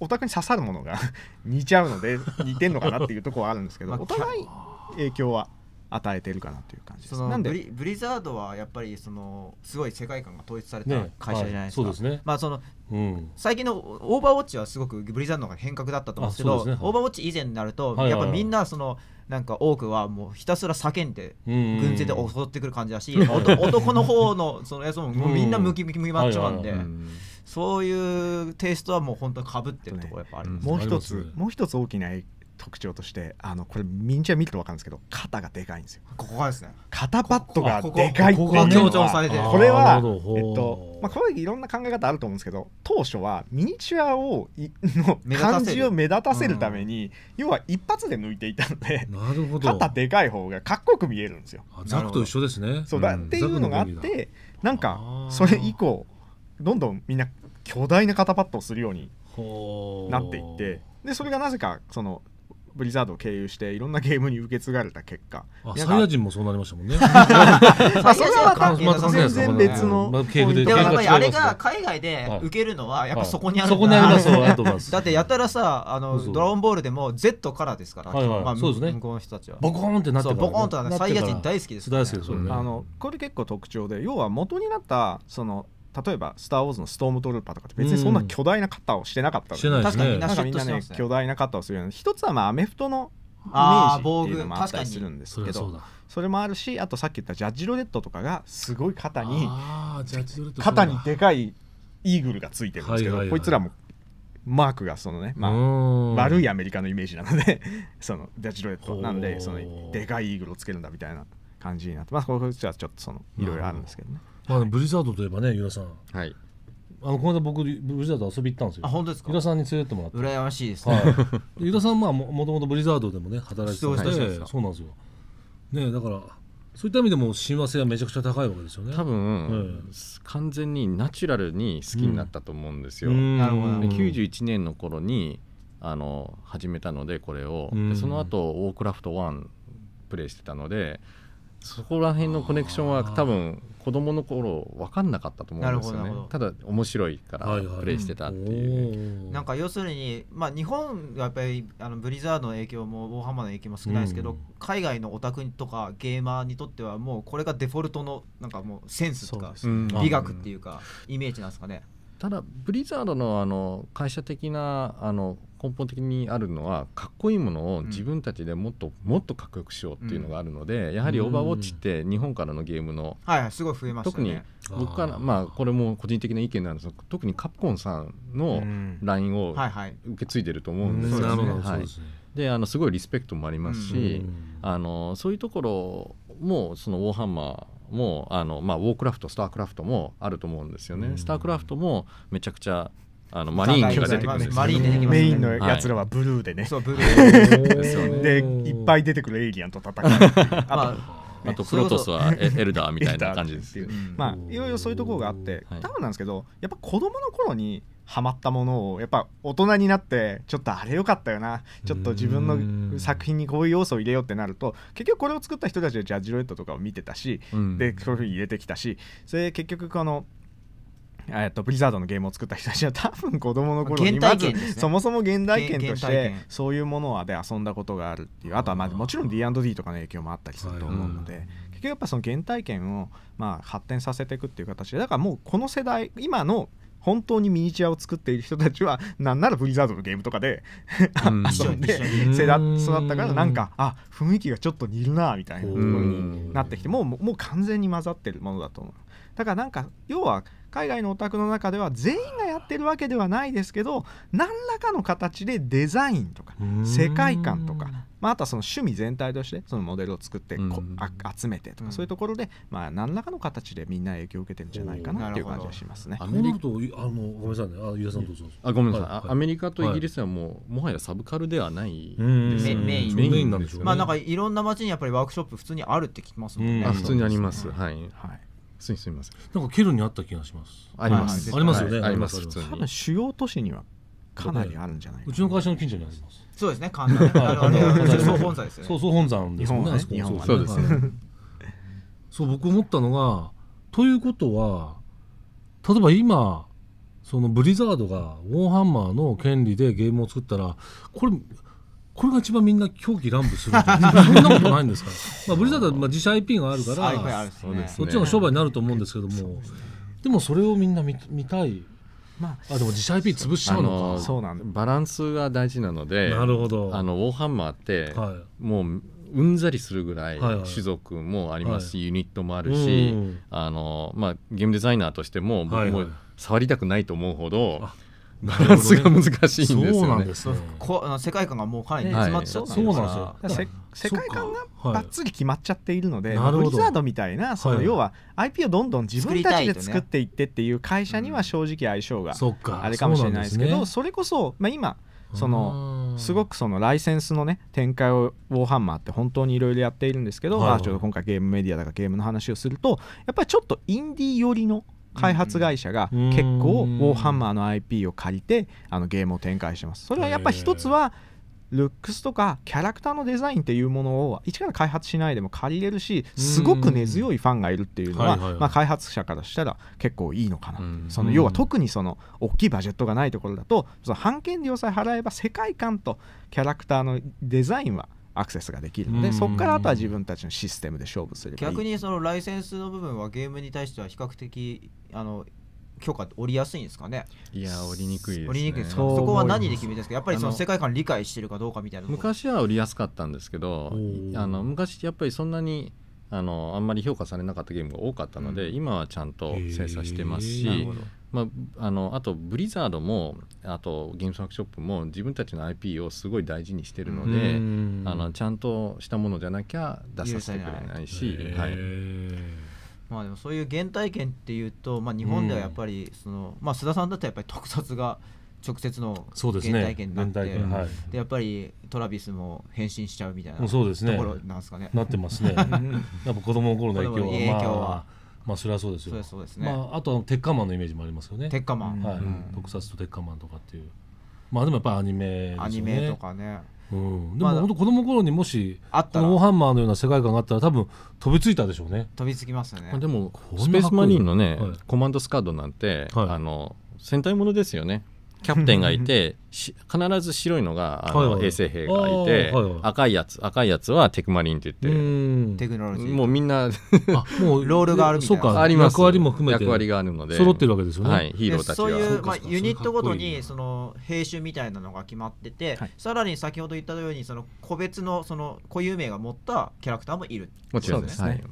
お宅に刺さるものが 似ちゃうので似てんのかなっていうところはあるんですけど、まあ、お互い影響は与えてるかなという感じですなんでブリザードはやっぱりそのすごい世界観が統一された会社じゃないですか、ねはい、そうですねまあその、うん、最近のオーバーウォッチはすごくブリザードの変革だったと思うんですけど、ねはい、オーバーウォッチ以前になると、やっぱみんなその、はいはいはいなんか多くはもうひたすら叫んで軍勢で襲ってくる感じだし、男の方のそのやつもみんなムキムキムキマッチョなんで。そういうテイストはもう本当かぶってるところやっぱあります、ね、もう一つもう一つ大きな影特徴としてあのこれミニチュア見ると分かるんですけど肩がでかいんですよここがですね肩パッドがでかいっていうのは強調されてるこれはえっとまあこの時いろんな考え方あると思うんですけど当初はミニチュアをいの感じを目立たせるために、うん、要は一発で抜いていたのでなるほど肩でかい方がかっこよく見えるんですよザクと一緒ですねそうだ、うん、っていうのがあってなんかそれ以降どんどんみんな巨大な肩パッドをするようになっていってでそれがなぜかそのブリザードを経由していろんなゲームに受け継がれた結果サイヤ人もそうなりましたもんね まあそれは関係なさ全然別の、まあ、でもやっぱりあれが海外で受けるのはやっぱそこにあるんだ、はいはい、だってやたらさあのドラゴンボールでも Z からですから、はいはい、まあ、そうですね向こうの人たちはボコンってなってボコンとサイヤ人大好きです、ね、大好きですよね、うん、あのこれ結構特徴で要は元になったその例えば「スター・ウォーズ」のストームトルーパーとかって別にそんな巨大な肩をしてなかったうん、確かになんかみんなね、ね、巨大な肩をするような一つはまあアメフトのイメージっていうのもあったりするんですけどそれもあるしあとさっき言ったジャッジロレットとかがすごい肩に肩にでかいイーグルがついてるんですけど、はいはいはい、こいつらもマークがそのね、まあ、悪いアメリカのイメージなのでそのジャッジロレットなんでそのでかいイーグルをつけるんだみたいな感じになってまあこいつはちょっとそのいろいろあるんですけどね。まあ、ブリザードといえばね、ユラさん。はい。あのこの間僕ブリザード遊び行ったんですよ。あ本当ですかユラさんに連れてってもらって。羨ましいですね。はい、ユダさんまあももともとブリザードでもね働いてたじゃそうですか。そうなんですよねだからそういった意味でも親和性はめちゃくちゃ高いわけですよね多分、完全にナチュラルに好きになったと思うんですよ。なるほど91年の頃にあの始めたのでこれを、その後ウォークラフト1プレイしてたのでそこら辺のコネクションは多分子供の頃分かんなかったと思うんですよねただ面白いからプレイしてたっていう、なんか要するに、まあ、日本はやっぱりあのブリザードの影響も大ーハマの影響も少ないですけど、うん、海外のオタクとかゲーマーにとってはもうこれがデフォルトのなんかもうセンスとか美学っていうかイメージなんですかね、うんただブリザードのあの会社的なあの根本的にあるのはかっこいいものを自分たちでもっと、もっとかっこよくしようっていうのがあるので、やはりオーバーウォッチって日本からのゲームの、はいすごい増えまし特に僕からまあこれも個人的な意見なんですが特にカプコンさんの LINE を受け継いでると思うんですよね。であのすごいリスペクトもありますし、あのそういうところもそのウォーハンマーもあの、まあ、ウォークラフトスタークラフトもあると思うんですよね、うん、スタークラフトもめちゃくちゃあのマリーンが出てくるんですマリーンね、メインのやつらはブルーでね、はい、そうブルー ででいっぱい出てくるエイリアンと戦う あとあとプロトスはエルダーみたいな感じです まあいろいろそういうところがあって多分なんですけどやっぱ子供の頃にハマったものをやっぱ大人になってちょっとあれ良かったよなちょっと自分の作品にこういう要素を入れようってなると結局これを作った人たちはジャッジロエットとかを見てたし、うん、でこういうふうに入れてきたしそれで結局このえっと、ブリザードのゲームを作った人たちは多分子供の頃にまず、ね、そもそも現代圏としてそういうものはで遊んだことがあるっていうあとはまあもちろん D&D とかの影響もあったりすると思うので、はいうん、結局やっぱその原体験をまあ発展させていくっていう形でだからもうこの世代今の本当にミニチュアを作っている人たちは なんならブリザードのゲームとかで 遊んで育ったからなんかあ雰囲気がちょっと似るなみたいなところになってきてもうもう完全に混ざってるものだと思う。だからなんか要は海外のお宅の中では全員がやってるわけではないですけど何らかの形でデザインとか世界観とかまあ、あとはその趣味全体としてそのモデルを作ってこ、うん、集めてとか、そういうところで、まあ、何らかの形でみんな影響を受けてるんじゃないかなっていう感じがしますね。アメリカとあのごめんなさいあゆさんどうぞあごめんなさい、アメリカとイギリスはもう、もはやサブカルではないですメインメインなんでしょうね、まあ、なんかいろんな街にやっぱりワークショップ普通にあるって聞きますもんね、うん、普通にありますはい、はいすみませんなんかケルンにあった気がしますあります、ありますよね、あります多分主要都市にはかなりあるんじゃないうちの会社の近所にありますそうですね関南 あの総本山ですそう総本山です日本はそうですねそう僕思ったのがということは例えば今そのブリザードがウォンハンマーの権利でゲームを作ったらこれこれが一番みんな狂気乱舞する そんなことないんですから、まあ、ブリザードはまあ自社 IP があるから、ね、そっちの商売になると思うんですけどもでもそれをみんな見見たいまあ、あでも自社 IP 潰しちゃうのかバランスが大事なのでなるほどあのウォーハンマーって、はい、もううんざりするぐらい種族もありますし、はいはい、ユニットもあるし、はい、あのまあ、ゲームデザイナーとしても僕も触りたくないと思うほど。はいはいバランスが難しいんですよね。そう世界観がもうかなり詰まっちゃって、はい、世界観がばっつり決まっちゃっているので、ブリザードみたいなその、要は IP をどんどん自分たちで作っていってっていう会社には正直相性があれかもしれないですけど、そ、ね、れこそ、まあ、今そのすごくそのライセンスのね展開をウォーハンマーって本当にいろいろやっているんですけど、はい、ちょ今回ゲームメディアだからゲームの話をするとやっぱりちょっとインディー寄りの開発会社が結構ウォーハンマーの IP を借りてあのゲームを展開してますそれはやっぱ一つはルックスとかキャラクターのデザインっていうものを一から開発しないでも借りれるしすごく根強いファンがいるっていうのは、まあ、開発者からしたら結構いいのかなその要は特にその大きいバジェットがないところだとその版権料さえ払えば世界観とキャラクターのデザインはアクセスができるのでそこからあとは自分たちのシステムで勝負する逆にそのライセンスの部分はゲームに対しては比較的あの許可って折りやすいんですかねいや折りにくいです、ね、りにくいそこは何で決めですかやっぱりその世界観理解してるかどうかみたいな昔は折りやすかったんですけどあの昔やっぱりそんなにあのあんまり評価されなかったゲームが多かったので、うん、今はちゃんと精査してますしまあ、あのあとブリザードもあとゲームワークショップも自分たちの IP をすごい大事にしてるのであのちゃんとしたものじゃなきゃ出させてくれないし。まあ、でもそういう原体験っていうと、まあ、日本ではやっぱりその、まあ、須田さんだったらやっぱり特撮が直接の原体験になって、ねはい、でやっぱりトラビスも変身しちゃうみたいなところなんですかね。ねなってますね。やっぱ子供の頃の影響は、まあまあそれはそうですよ。そそうですね。まああと鉄火マンのイメージもありますよね。鉄火マン。はい。特撮と鉄火マンとかっていう。まあでもやっぱアニメですね。アニメとかね。うん、でも本当子供頃にもしあったこのウーハンマーのような世界観があったら多分飛びついたでしょうね飛びつきますよねでもスペースマリンのね、コマンドスカードなんて、あの戦隊ものですよねキャプテンがいて必ず白いのがあの、衛生兵がいて、赤いやつ赤いやつはテクマリンって言ってテクノロジーもうみんなもうロールがあるみたいなあります役割も含めて役割があるので揃ってるわけですよね、はい、ヒーローたちがそういうまあ、ユニットごとにその兵種みたいなのが決まってて、はい、さらに先ほど言ったようにその個別のその固有名が持ったキャラクターもいるもちろんですね、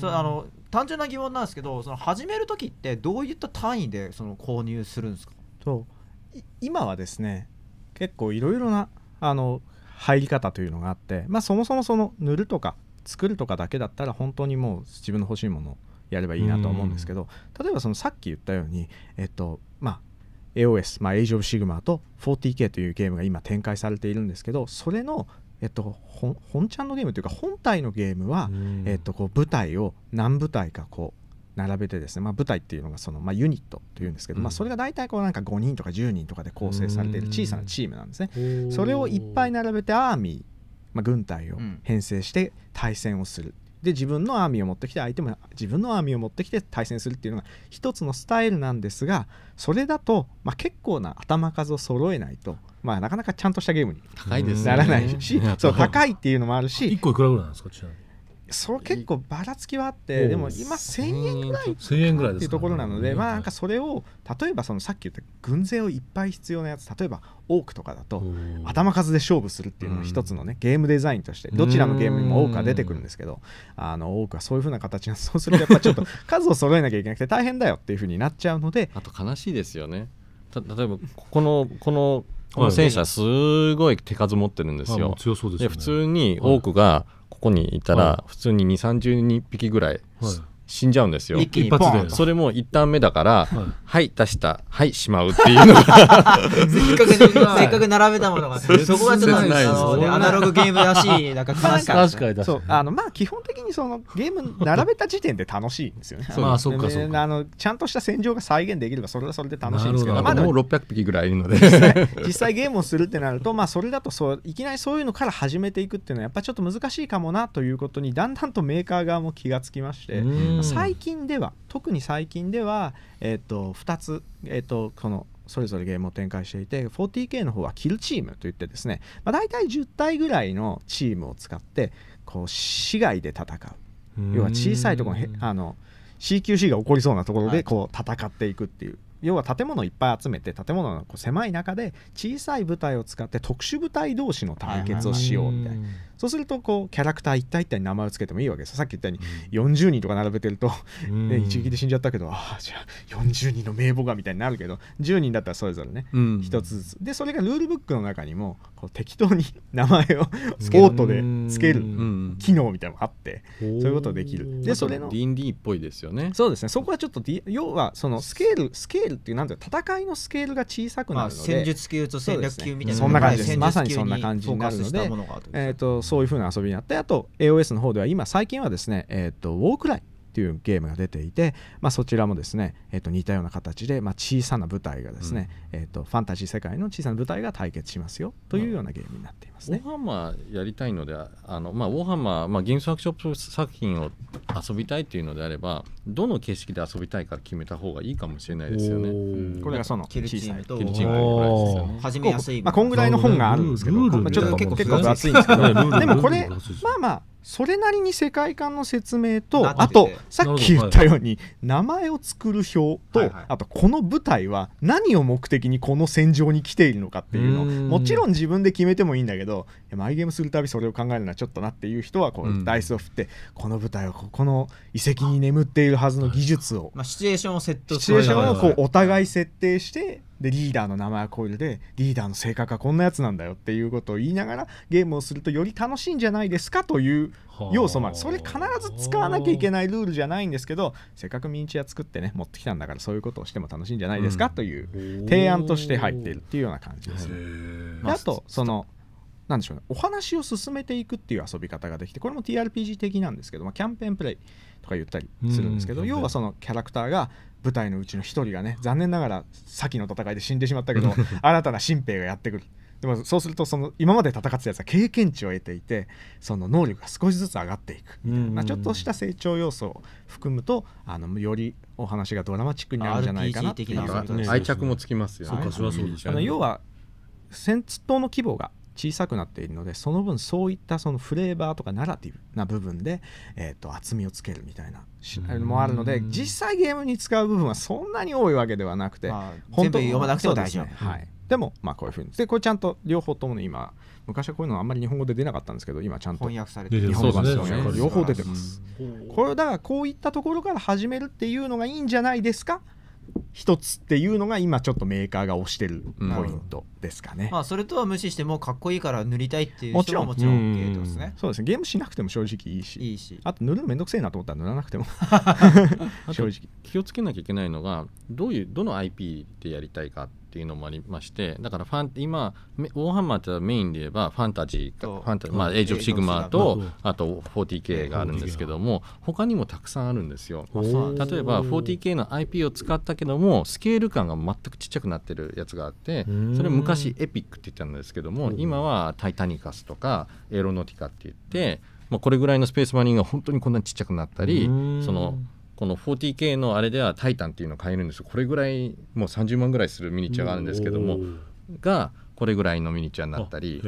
そうあの単純な疑問なんですけどその始める時ってどういった単位でその購入するんですかと今はですね結構いろいろなあの入り方というのがあって、まあ、そもそもその塗るとか作るとかだけだったら本当にもう自分の欲しいものをやればいいなと思うんですけど例えばそのさっき言ったように、えっとまあ、AOS、まあ、Age of Sigma と 40K というゲームが今展開されているんですけどそれの、えっと、本ちゃんのゲームというか本体のゲームは、えっと、こう舞台を何舞台かこう並べてですね、まあ、舞台っていうのがその、まあ、ユニットというんですけど、うん、まあ、それが大体こうなんか5人とか10人とかで構成されている小さなチームなんですね。それをいっぱい並べてアーミー、まあ、軍隊を編成して対戦をする。で自分のアーミーを持ってきて相手も自分のアーミーを持ってきて対戦するっていうのが一つのスタイルなんですがそれだと、まあ、結構な頭数を揃えないと、まあ、なかなかちゃんとしたゲームにならないし、そう高いっていうのもあるし1個いくらぐらいなんですかちなみにそう結構ばらつきはあってでも今1000円ぐらい1円ぐらいっていうところなので、ね、まあなんかそれを例えばそのさっき言った軍勢をいっぱい必要なやつ例えば多くとかだと頭数で勝負するっていうのが一つのね、ゲームデザインとしてどちらのゲームにも多くは出てくるんですけどあの多くはそういうふうな形なそうするとやっぱちょっと 数を揃えなきゃいけなくて大変だよっていうふうになっちゃうのであと悲しいですよね例えばここのこのこの戦車すごい手数持ってるんですよ。はい、で、ね、普通に多くが、はいここにいたら普通に2 3 0匹ぐらい死んじゃうんですよ。一発で。それも一旦目だから、はい、出した、はい、しまうっていうのが せっかく、並べたものが、そこがちょっと、アナログゲームらしい、なんか悲しかっそう、あの、まあ、基本的にそのゲーム並べた時点で楽しいんですよね。まあ、そうか、そか。あの、ちゃんとした戦場が再現できれば、それはそれで楽しいんですけど、まあ、もう600匹ぐらいいるので実際。実際ゲームをするってなると、まあ、それだと、そう、いきなりそういうのから始めていくっていうのは、やっぱちょっと難しいかもなということに、だんだんとメーカー側も気がつきまして、最近では特に最近では、えー、と2つ、えー、とこのそれぞれゲームを展開していて 40K の方はキルチームといってですね、まあ、大体10体ぐらいのチームを使ってこう市外で戦う要は小さいところあの CQC が起こりそうなところでこう戦っていくっていう。はい要は建物をいっぱい集めて建物のこう狭い中で小さい部隊を使って特殊部隊同士の対決をしようみたいな、そうするとこうキャラクター一体一体に名前を付けてもいいわけですさっき言ったように、40人とか並べてると、うん、一撃で死んじゃったけどああじゃあ40人の名簿がみたいになるけど10人だったらそれぞれね、うん、1つずつでそれがルールブックの中にもこう適当に名前をオートで付ける機能みたいなのがあって、そういうことできるでそれの D&D っぽいですよねそうですねそこはちょっと、D、要はそのスケールスケールっていうなんて戦いのスケールが小さくなるので、まあ、戦術級と戦略級みたいなそ、ね,、んな感じですまさにそんな感じになるのでそういう風な遊びになってあと AOS の方では今最近はですね、えーと、とウォークライっていうゲームが出ていて、まあ、そちらもですね、えー、と似たような形で、まあ、小さな舞台がですね、うん、えー、とファンタジー世界の小さな舞台が対決しますよというようなゲームになっていますね。ウォーハンマーやりたいのであの、まあ、ウォーハンマー、まあ、ゲームワークショップ作品を遊びたいというのであればどの形式で遊びたいか決めた方がいいかもしれないですよね。これがその小さいとキルチですよ、ね、始めやすい、まあ、こんぐらいの本があるんですけど、まあ、ちょっと結構厚いんですけど、でもこれまあまあそれなりに世界観の説明とあとさっき言ったように名前を作る表と、あとこの舞台は何を目的にこの戦場に来ているのかっていうのもちろん自分で決めてもいいんだけどマイゲームするたびそれを考えるのはちょっとなっていう人はこうダイスを振って、この舞台はここの遺跡に眠っているはずの技術を、まシチュエーションをセットシチュエーションをこうお互い設定してでリーダーの名前はコイルでリーダーの性格はこんなやつなんだよっていうことを言いながらゲームをするとより楽しいんじゃないですかという要素までそれ必ず使わなきゃいけないルールじゃないんですけどせっかくミニチュア作ってね持ってきたんだからそういうことをしても楽しいんじゃないですかという提案として入っているっていうような感じです。あとそのなでしょうね、お話を進めていくっていう遊び方ができてこれも TRPG 的なんですけど、まあ、キャンペーンプレイとか言ったりするんですけど、要はそのキャラクターが舞台のうちの一人がね残念ながら先の戦いで死んでしまったけど 新たな新兵がやってくるでもそうするとその今まで戦ってたやつは経験値を得ていてその能力が少しずつ上がっていくみたいなちょっとした成長要素を含むとあのよりお話がドラマチックになるんじゃないかなっていう愛着もつきますよね。要は戦闘の規模が小さくなっているのでその分そういったそのフレーバーとかナラティブな部分で、えー、と厚みをつけるみたいなのもあるので実際ゲームに使う部分はそんなに多いわけではなくて、まあ、本当に読まなくても大丈夫。ね、はい、でもまあこういうふうにでこれちゃんと両方とも今昔はこういうのあんまり日本語で出なかったんですけど今ちゃんと翻訳されて日本語で翻訳両方出てます。これだからこういったところから始めるっていうのがいいんじゃないですか。一つっていうのが今ちょっとメーカーが推してるポイントですかね、うん、まあ、それとは無視してもかっこいいから塗りたいっていう人ももちろん OK ってそうですねゲームしなくても正直いいしいいしあと塗るのめんどくせえなと思ったら塗らなくても 正直気をつけなきゃいけないのがどういうどの IP でやりたいかっっていうのもありましてだからファン今ーハンマーってメインで言えばファンタジーファンタまあ、エイジ・オブ・シグマとあと 40K があるんですけども他にもたくさんあるんですよ例えば 40K の IP を使ったけどもスケール感が全くちっちゃくなってるやつがあってそれ昔エピックって言ったんですけども今は「タイタニカス」とか「エロノティカ」って言って、まあ、これぐらいのスペースマニーが本当にこんなにちっちゃくなったりその「この 40K のあれではタイタンっていうのを買えるんですこれぐらいもう30万ぐらいするミニチュアがあるんですけどもがこれぐらいのミニチュアになったりあ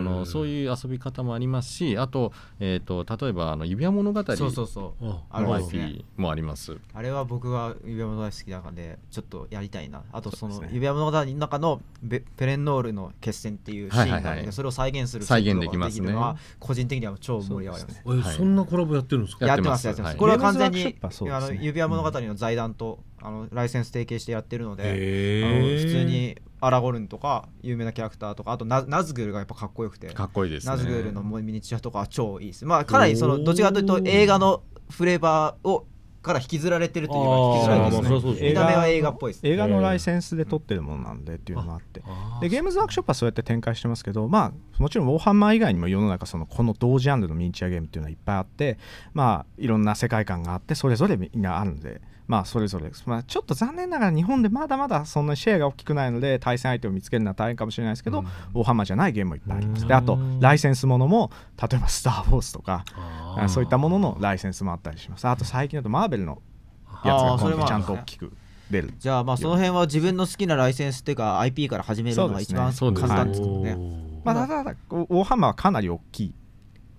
のそういう遊び方もありますしあと,、えーと、例えばあの指輪物語そうそうそうあの IP もありますあれは僕が指輪物語好きなのでちょっとやりたいなあとその指輪物語の中のペレンノールの決戦っていうシーンがあるで、はいはいはい、それを再現する再現できますね個人的には超盛り上がります、ねえーそんなコラボやってるんですかやってますやってます、はい、これは完全に、ね、あの指輪物語の財団と、あのライセンス提携してやってるので、普通にアラゴルンとか有名なキャラクターとかあとナズグルがやっぱかっこよくてかっこいいです、ね、ナズグルのミニチュアとか超いいですまあかなりそのどちらかというと映画のフレーバーをから引きずられてるというか引きずられてるですね見た目は映画っぽいです映画のライセンスで撮ってるものなんでっていうのがあってでゲームズワークショップはそうやって展開してますけどまあもちろんウォーハンマー以外にも世の中そのこの同ジャンルのミニチュアゲームっていうのはいっぱいあってまあいろんな世界観があってそれぞれみんなあるんでまあ、それぞれです、まあ、ちょっと残念ながら日本でまだまだそんなシェアが大きくないので対戦相手を見つけるのは大変かもしれないですけど、うん、大浜じゃないゲームもいっぱいありますであとライセンスものも例えば「スター・ウォーズ」とかそういったもののライセンスもあったりしますあと最近だとマーベルのやつが今度ちゃんと大きく出るじゃあまあその辺は自分の好きなライセンスっていうか IP から始めるのが一番簡単ですね、ねはい、まあ、ただ大浜はかなり大き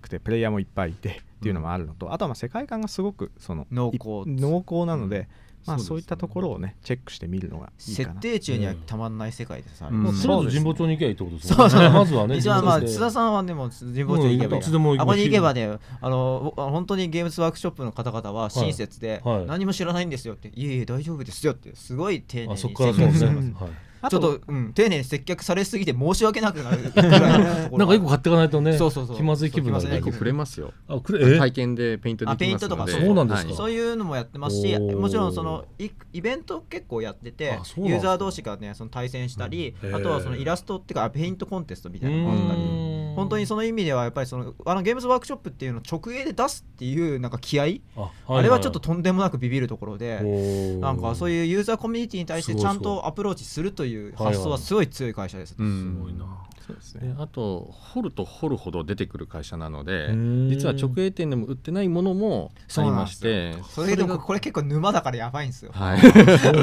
くてプレイヤーもいっぱいいてっていうのもあるのと、うん、あとはまあ世界観がすごくその濃厚濃厚なので、うん、まあ、そういったところをね、ね、チェックしてみるのがいいかな設定中にはたまんない世界でさ、うんうん、とりあえず神保町に行けばいいってことですねそうそうまずはねじゃまあ津田さんはで、も神保町に行けばいい、うん、あこに行けばねあの本当にゲームズワークショップの方々は親切で、はいはい、何も知らないんですよって、い、えいえ大丈夫ですよってすごい丁寧に説明してます、ね、はいちょっと、うん、丁寧に接客されすぎて申し訳なくなる なんか一個買っていかないとねそうそうそう気まずい気分になる一個くれますよあくれ体験でペイントできますペイントとかそうなんですか、そういうのもやってますしもちろんそのイベント結構やっててユーザー同士がねその対戦したり、うん、あとはそのイラストっていうかペイントコンテストみたいなのもあったり本当にその意味ではやっぱりそのあのゲームズワークショップっていうのを直営で出すっていうなんか気合あはいはい、あれはちょっととんでもなくビビるところでなんかそういうユーザーコミュニティに対してちゃんとアプローチするといういう発想はすごい強い会社です。はいはいうん、すごいなそうですね、あと掘ると掘るほど出てくる会社なので実は直営店でも売ってないものもありましてそれでもこれ結構沼だからやばいんですよ。はい、そうですね、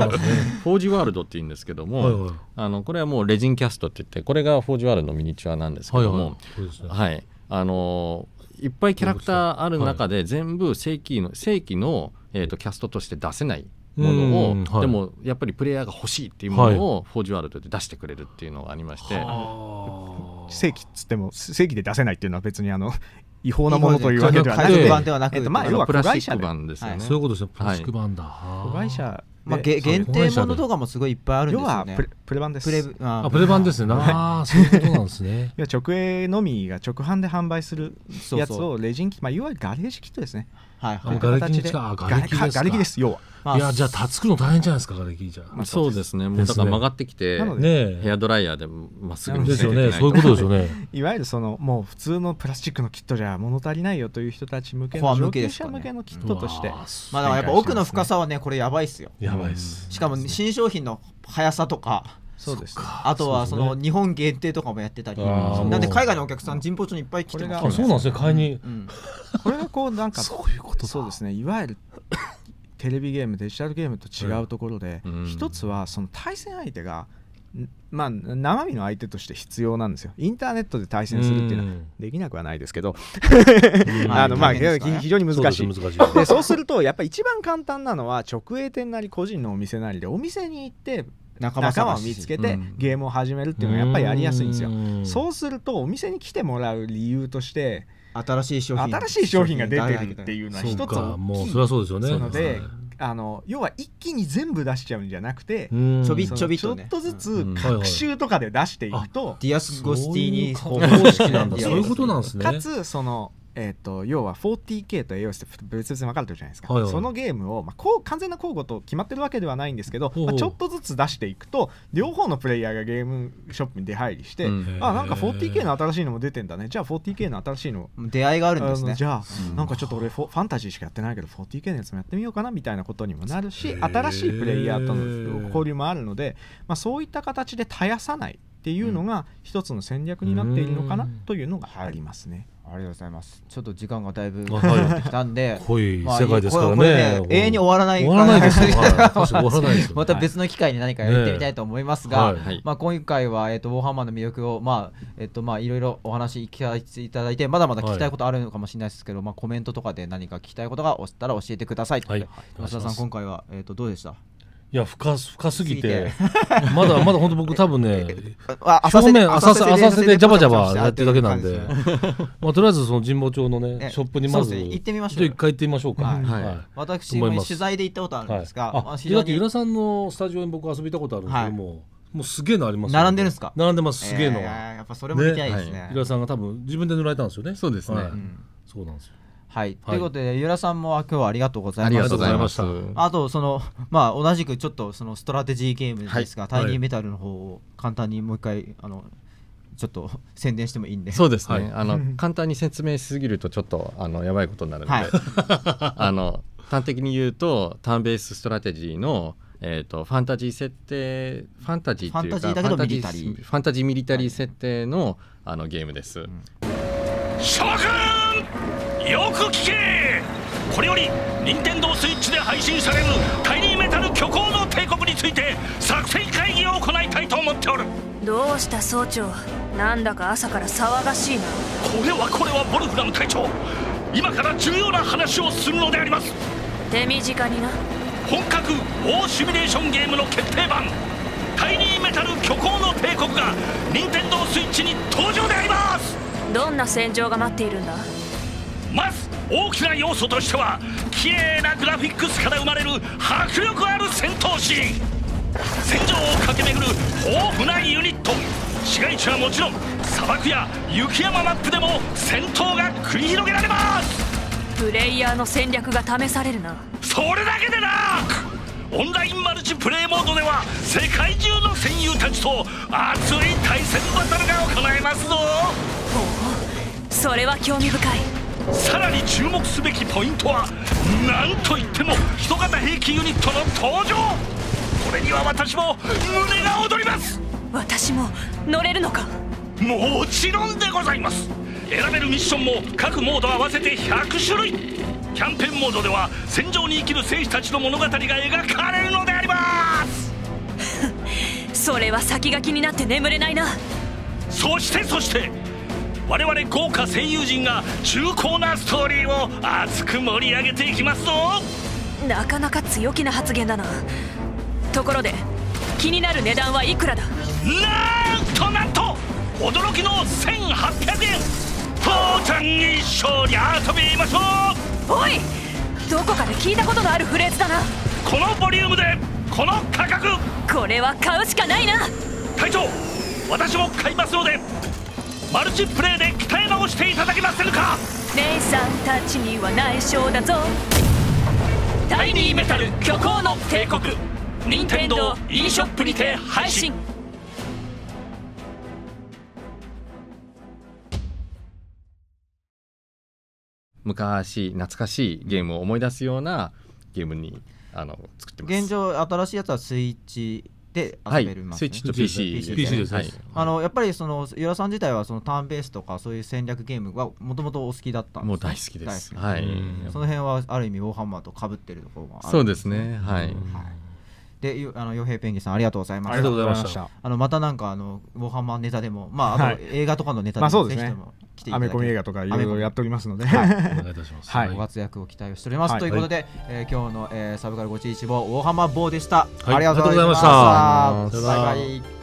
フォージワールドって言うんですけども、はいはい、あのこれはもうレジンキャストって言ってこれがフォージワールドのミニチュアなんですけども、はい、あのいっぱいキャラクターある中で全部正規の正規のえーとキャストとして出せないものを、はい、でもやっぱりプレイヤーが欲しいっていうものをフォージュワールドで出してくれるっていうのがありまして、正規っつっても正規で出せないっていうのは別にあの 違法なものというわけではなくて、版ではなく、えっまあ要は子会社版ですよね、そういうことですよプラスチック版だ。子会社まあ、限定ものとかもすごいいっぱいあるんですよ、ね、要はプレ版です。プレあプレ版ですね。ああ、そういうことなんですね。い や直営のみが直販で販売するやつをレジン機、まあ、いわゆるガレージキットですね。はいはい、瓦礫に近いあ瓦礫ですか瓦礫です要は、まあ、いやじゃあつくの大変じゃないですか瓦礫じゃ、まあ、そうですねもうだから曲がってきて、ね、ヘアドライヤーでまっすぐにですよねそういうことですよね いわゆるそのもう普通のプラスチックのキットじゃ物足りないよという人たち向けの上級者向けのキットとして、まあだからやっぱ奥の深さはねこれやばいっすよやばいっすしかも新商品の速さとかそうです、ね、あとはその日本限定とかもやってたり、なんで海外のお客さん人保町にいっぱい来てます、そうなんですね、買いに、うん、これがこうなんかそういうことそうですねいわゆるテレビゲームデジタルゲームと違うところで、うん、一つはその対戦相手がまあ、生身の相手として必要なんですよ。インターネットで対戦するっていうのはできなくはないですけど、あのまあ、非常に難しい。そうで、ね、そうすると、やっぱり一番簡単なのは、直営店なり個人のお店なりで、お店に行って、仲間を見つけてゲームを始めるっていうのはやっぱりやりやすいんですよ。うそうするとお店に来てもらう理由として新しい商品新しい商品が出てるっていうのは一つ大きいそのであの要は一気に全部出しちゃうんじゃなくてちょびちょびちょっとずつ各週とかで出していくと、うんはいはい、ディアスゴスティーニ方式なんだそういうことなんですねかつそのえーと、要は 40K と AOS って別々に分かれてるじゃないですか、はいはい、そのゲームを、まあ、こう完全な交互と決まってるわけではないんですけど、まあ、ちょっとずつ出していくと両方のプレイヤーがゲームショップに出入りして、うん、あなんか 40K の新しいのも出てんだねじゃあ 40K の新しいの出会いがあるんですねじゃあ、うん、なんかちょっと俺ファンタジーしかやってないけど 40K のやつもやってみようかなみたいなことにもなるし新しいプレイヤーとの交流もあるので、まあ、そういった形で絶やさないっていうのが一つの戦略になっているのかなというのがありますね。ありがとうございます。ちょっと時間がだいぶ来たんで、濃い世界ですからね。永遠に終わらない。終わらないです。また別の機会に何かやってみたいと思いますが、まあ今回はえっとウォーハンマーの魅力をまあえっとまあいろいろお話いただいて、まだまだ聞きたいことあるのかもしれないですけど、まあコメントとかで何か聞きたいことがおしたら教えてください。はい。松田さん今回はえっとどうでした？いや深深すぎてまだまだ本当僕多分ね表面浅瀬浅瀬でジャバジャバやってるだけなんで まあとりあえずその神保町のねショップにまず行ってみましょう一回行ってみましょうか、はいはいはい、私も取材で行ったことあるんですが、はい、だって由良さんのスタジオに僕遊びたことあるんですけども、もうすげえのあります、ね、並んでるんですか並んでますすげえの、えー、やっぱそれも見たいですねね、はい、さんが多分自分で塗られたんですよねそうですね、はいうん、そうなんですよはい、ということで、由良さんも今日はありがとうございました。ありがとうございました。あと、その、まあ、同じくちょっと、そのストラテジーゲームですが、タイニーメタルの方を簡単にもう一回、あの。ちょっと 宣伝してもいいんで。そうですね。あの、簡単に説明しすぎると、ちょっと、あの、やばいことになるので。あの、端的に言うと、ターンベースストラテジーの。えーと、ファンタジー設定ファンタジーっていうかファンタジーミリタリー設定の,、あのゲームです。うんよく聞けこれより任天堂 switch で配信されるタイニーメタル虚構の帝国について作戦会議を行いたいと思っておるどうした総長なんだか朝から騒がしいなこれはこれはボルフラム隊長今から重要な話をするのであります手短にな本格ウォーシミュレーションゲームの決定版タイニーメタル虚構の帝国が任天堂 switch に登場でありますどんな戦場が待っているんだまず大きな要素としては綺麗なグラフィックスから生まれる迫力ある戦闘シーン戦場を駆け巡る豊富なユニット市街地はもちろん砂漠や雪山マップでも戦闘が繰り広げられますプレイヤーの戦略が試されるなそれだけでなくオンラインマルチプレイモードでは世界中の戦友たちと熱い対戦バトルが行えますぞおおそれは興味深いさらに注目すべきポイントはなんといっても人型兵器ユニットの登場これには私も胸が躍ります私も乗れるのかもちろんでございます選べるミッションも各モード合わせて100種類キャンペーンモードでは戦場に生きる戦士たちの物語が描かれるのであります それは先が気になって眠れないなそしてそして我々豪華声優陣が重厚なストーリーを熱く盛り上げていきますぞなかなか強気な発言だなところで気になる値段はいくらだなんとなんと驚きの1800円父ちゃん一生に遊びましょうおいどこかで聞いたことのあるフレーズだなこのボリュームでこの価格これは買うしかないな隊長私も買いますのでマルチプレイで鍛え直していただけませぬか姉さんたちには内緒だぞタイニーメタル虚構の帝国任天堂 e ショップにて配信昔懐かしいゲームを思い出すようなゲームにあの作ってます現状新しいやつはスイッチで遊べるます、ね、はい、スイッチと PC ですはい、あのやっぱりその由良さん自体はそのターンベースとかそういう戦略ゲームはもともとお好きだったもう大好きです。はい。その辺はある意味ウォーハンマーとかぶってるところがある、そうですね。はい。はいであの洋平ペンギンさんありがとうございましたありがとうございましたあのまたなんかあのウォハンマネタでもまああと映画とかのネタでも、はい、ぜひとアメコミ映画とかいろいろやっておりますので、はい、お願いいたします、はい、ご活躍を期待しております、ということで、はえ今日の、えー、サブカルごちいちぼウォーハンマー坊でした、ありがとうございましたバイバイ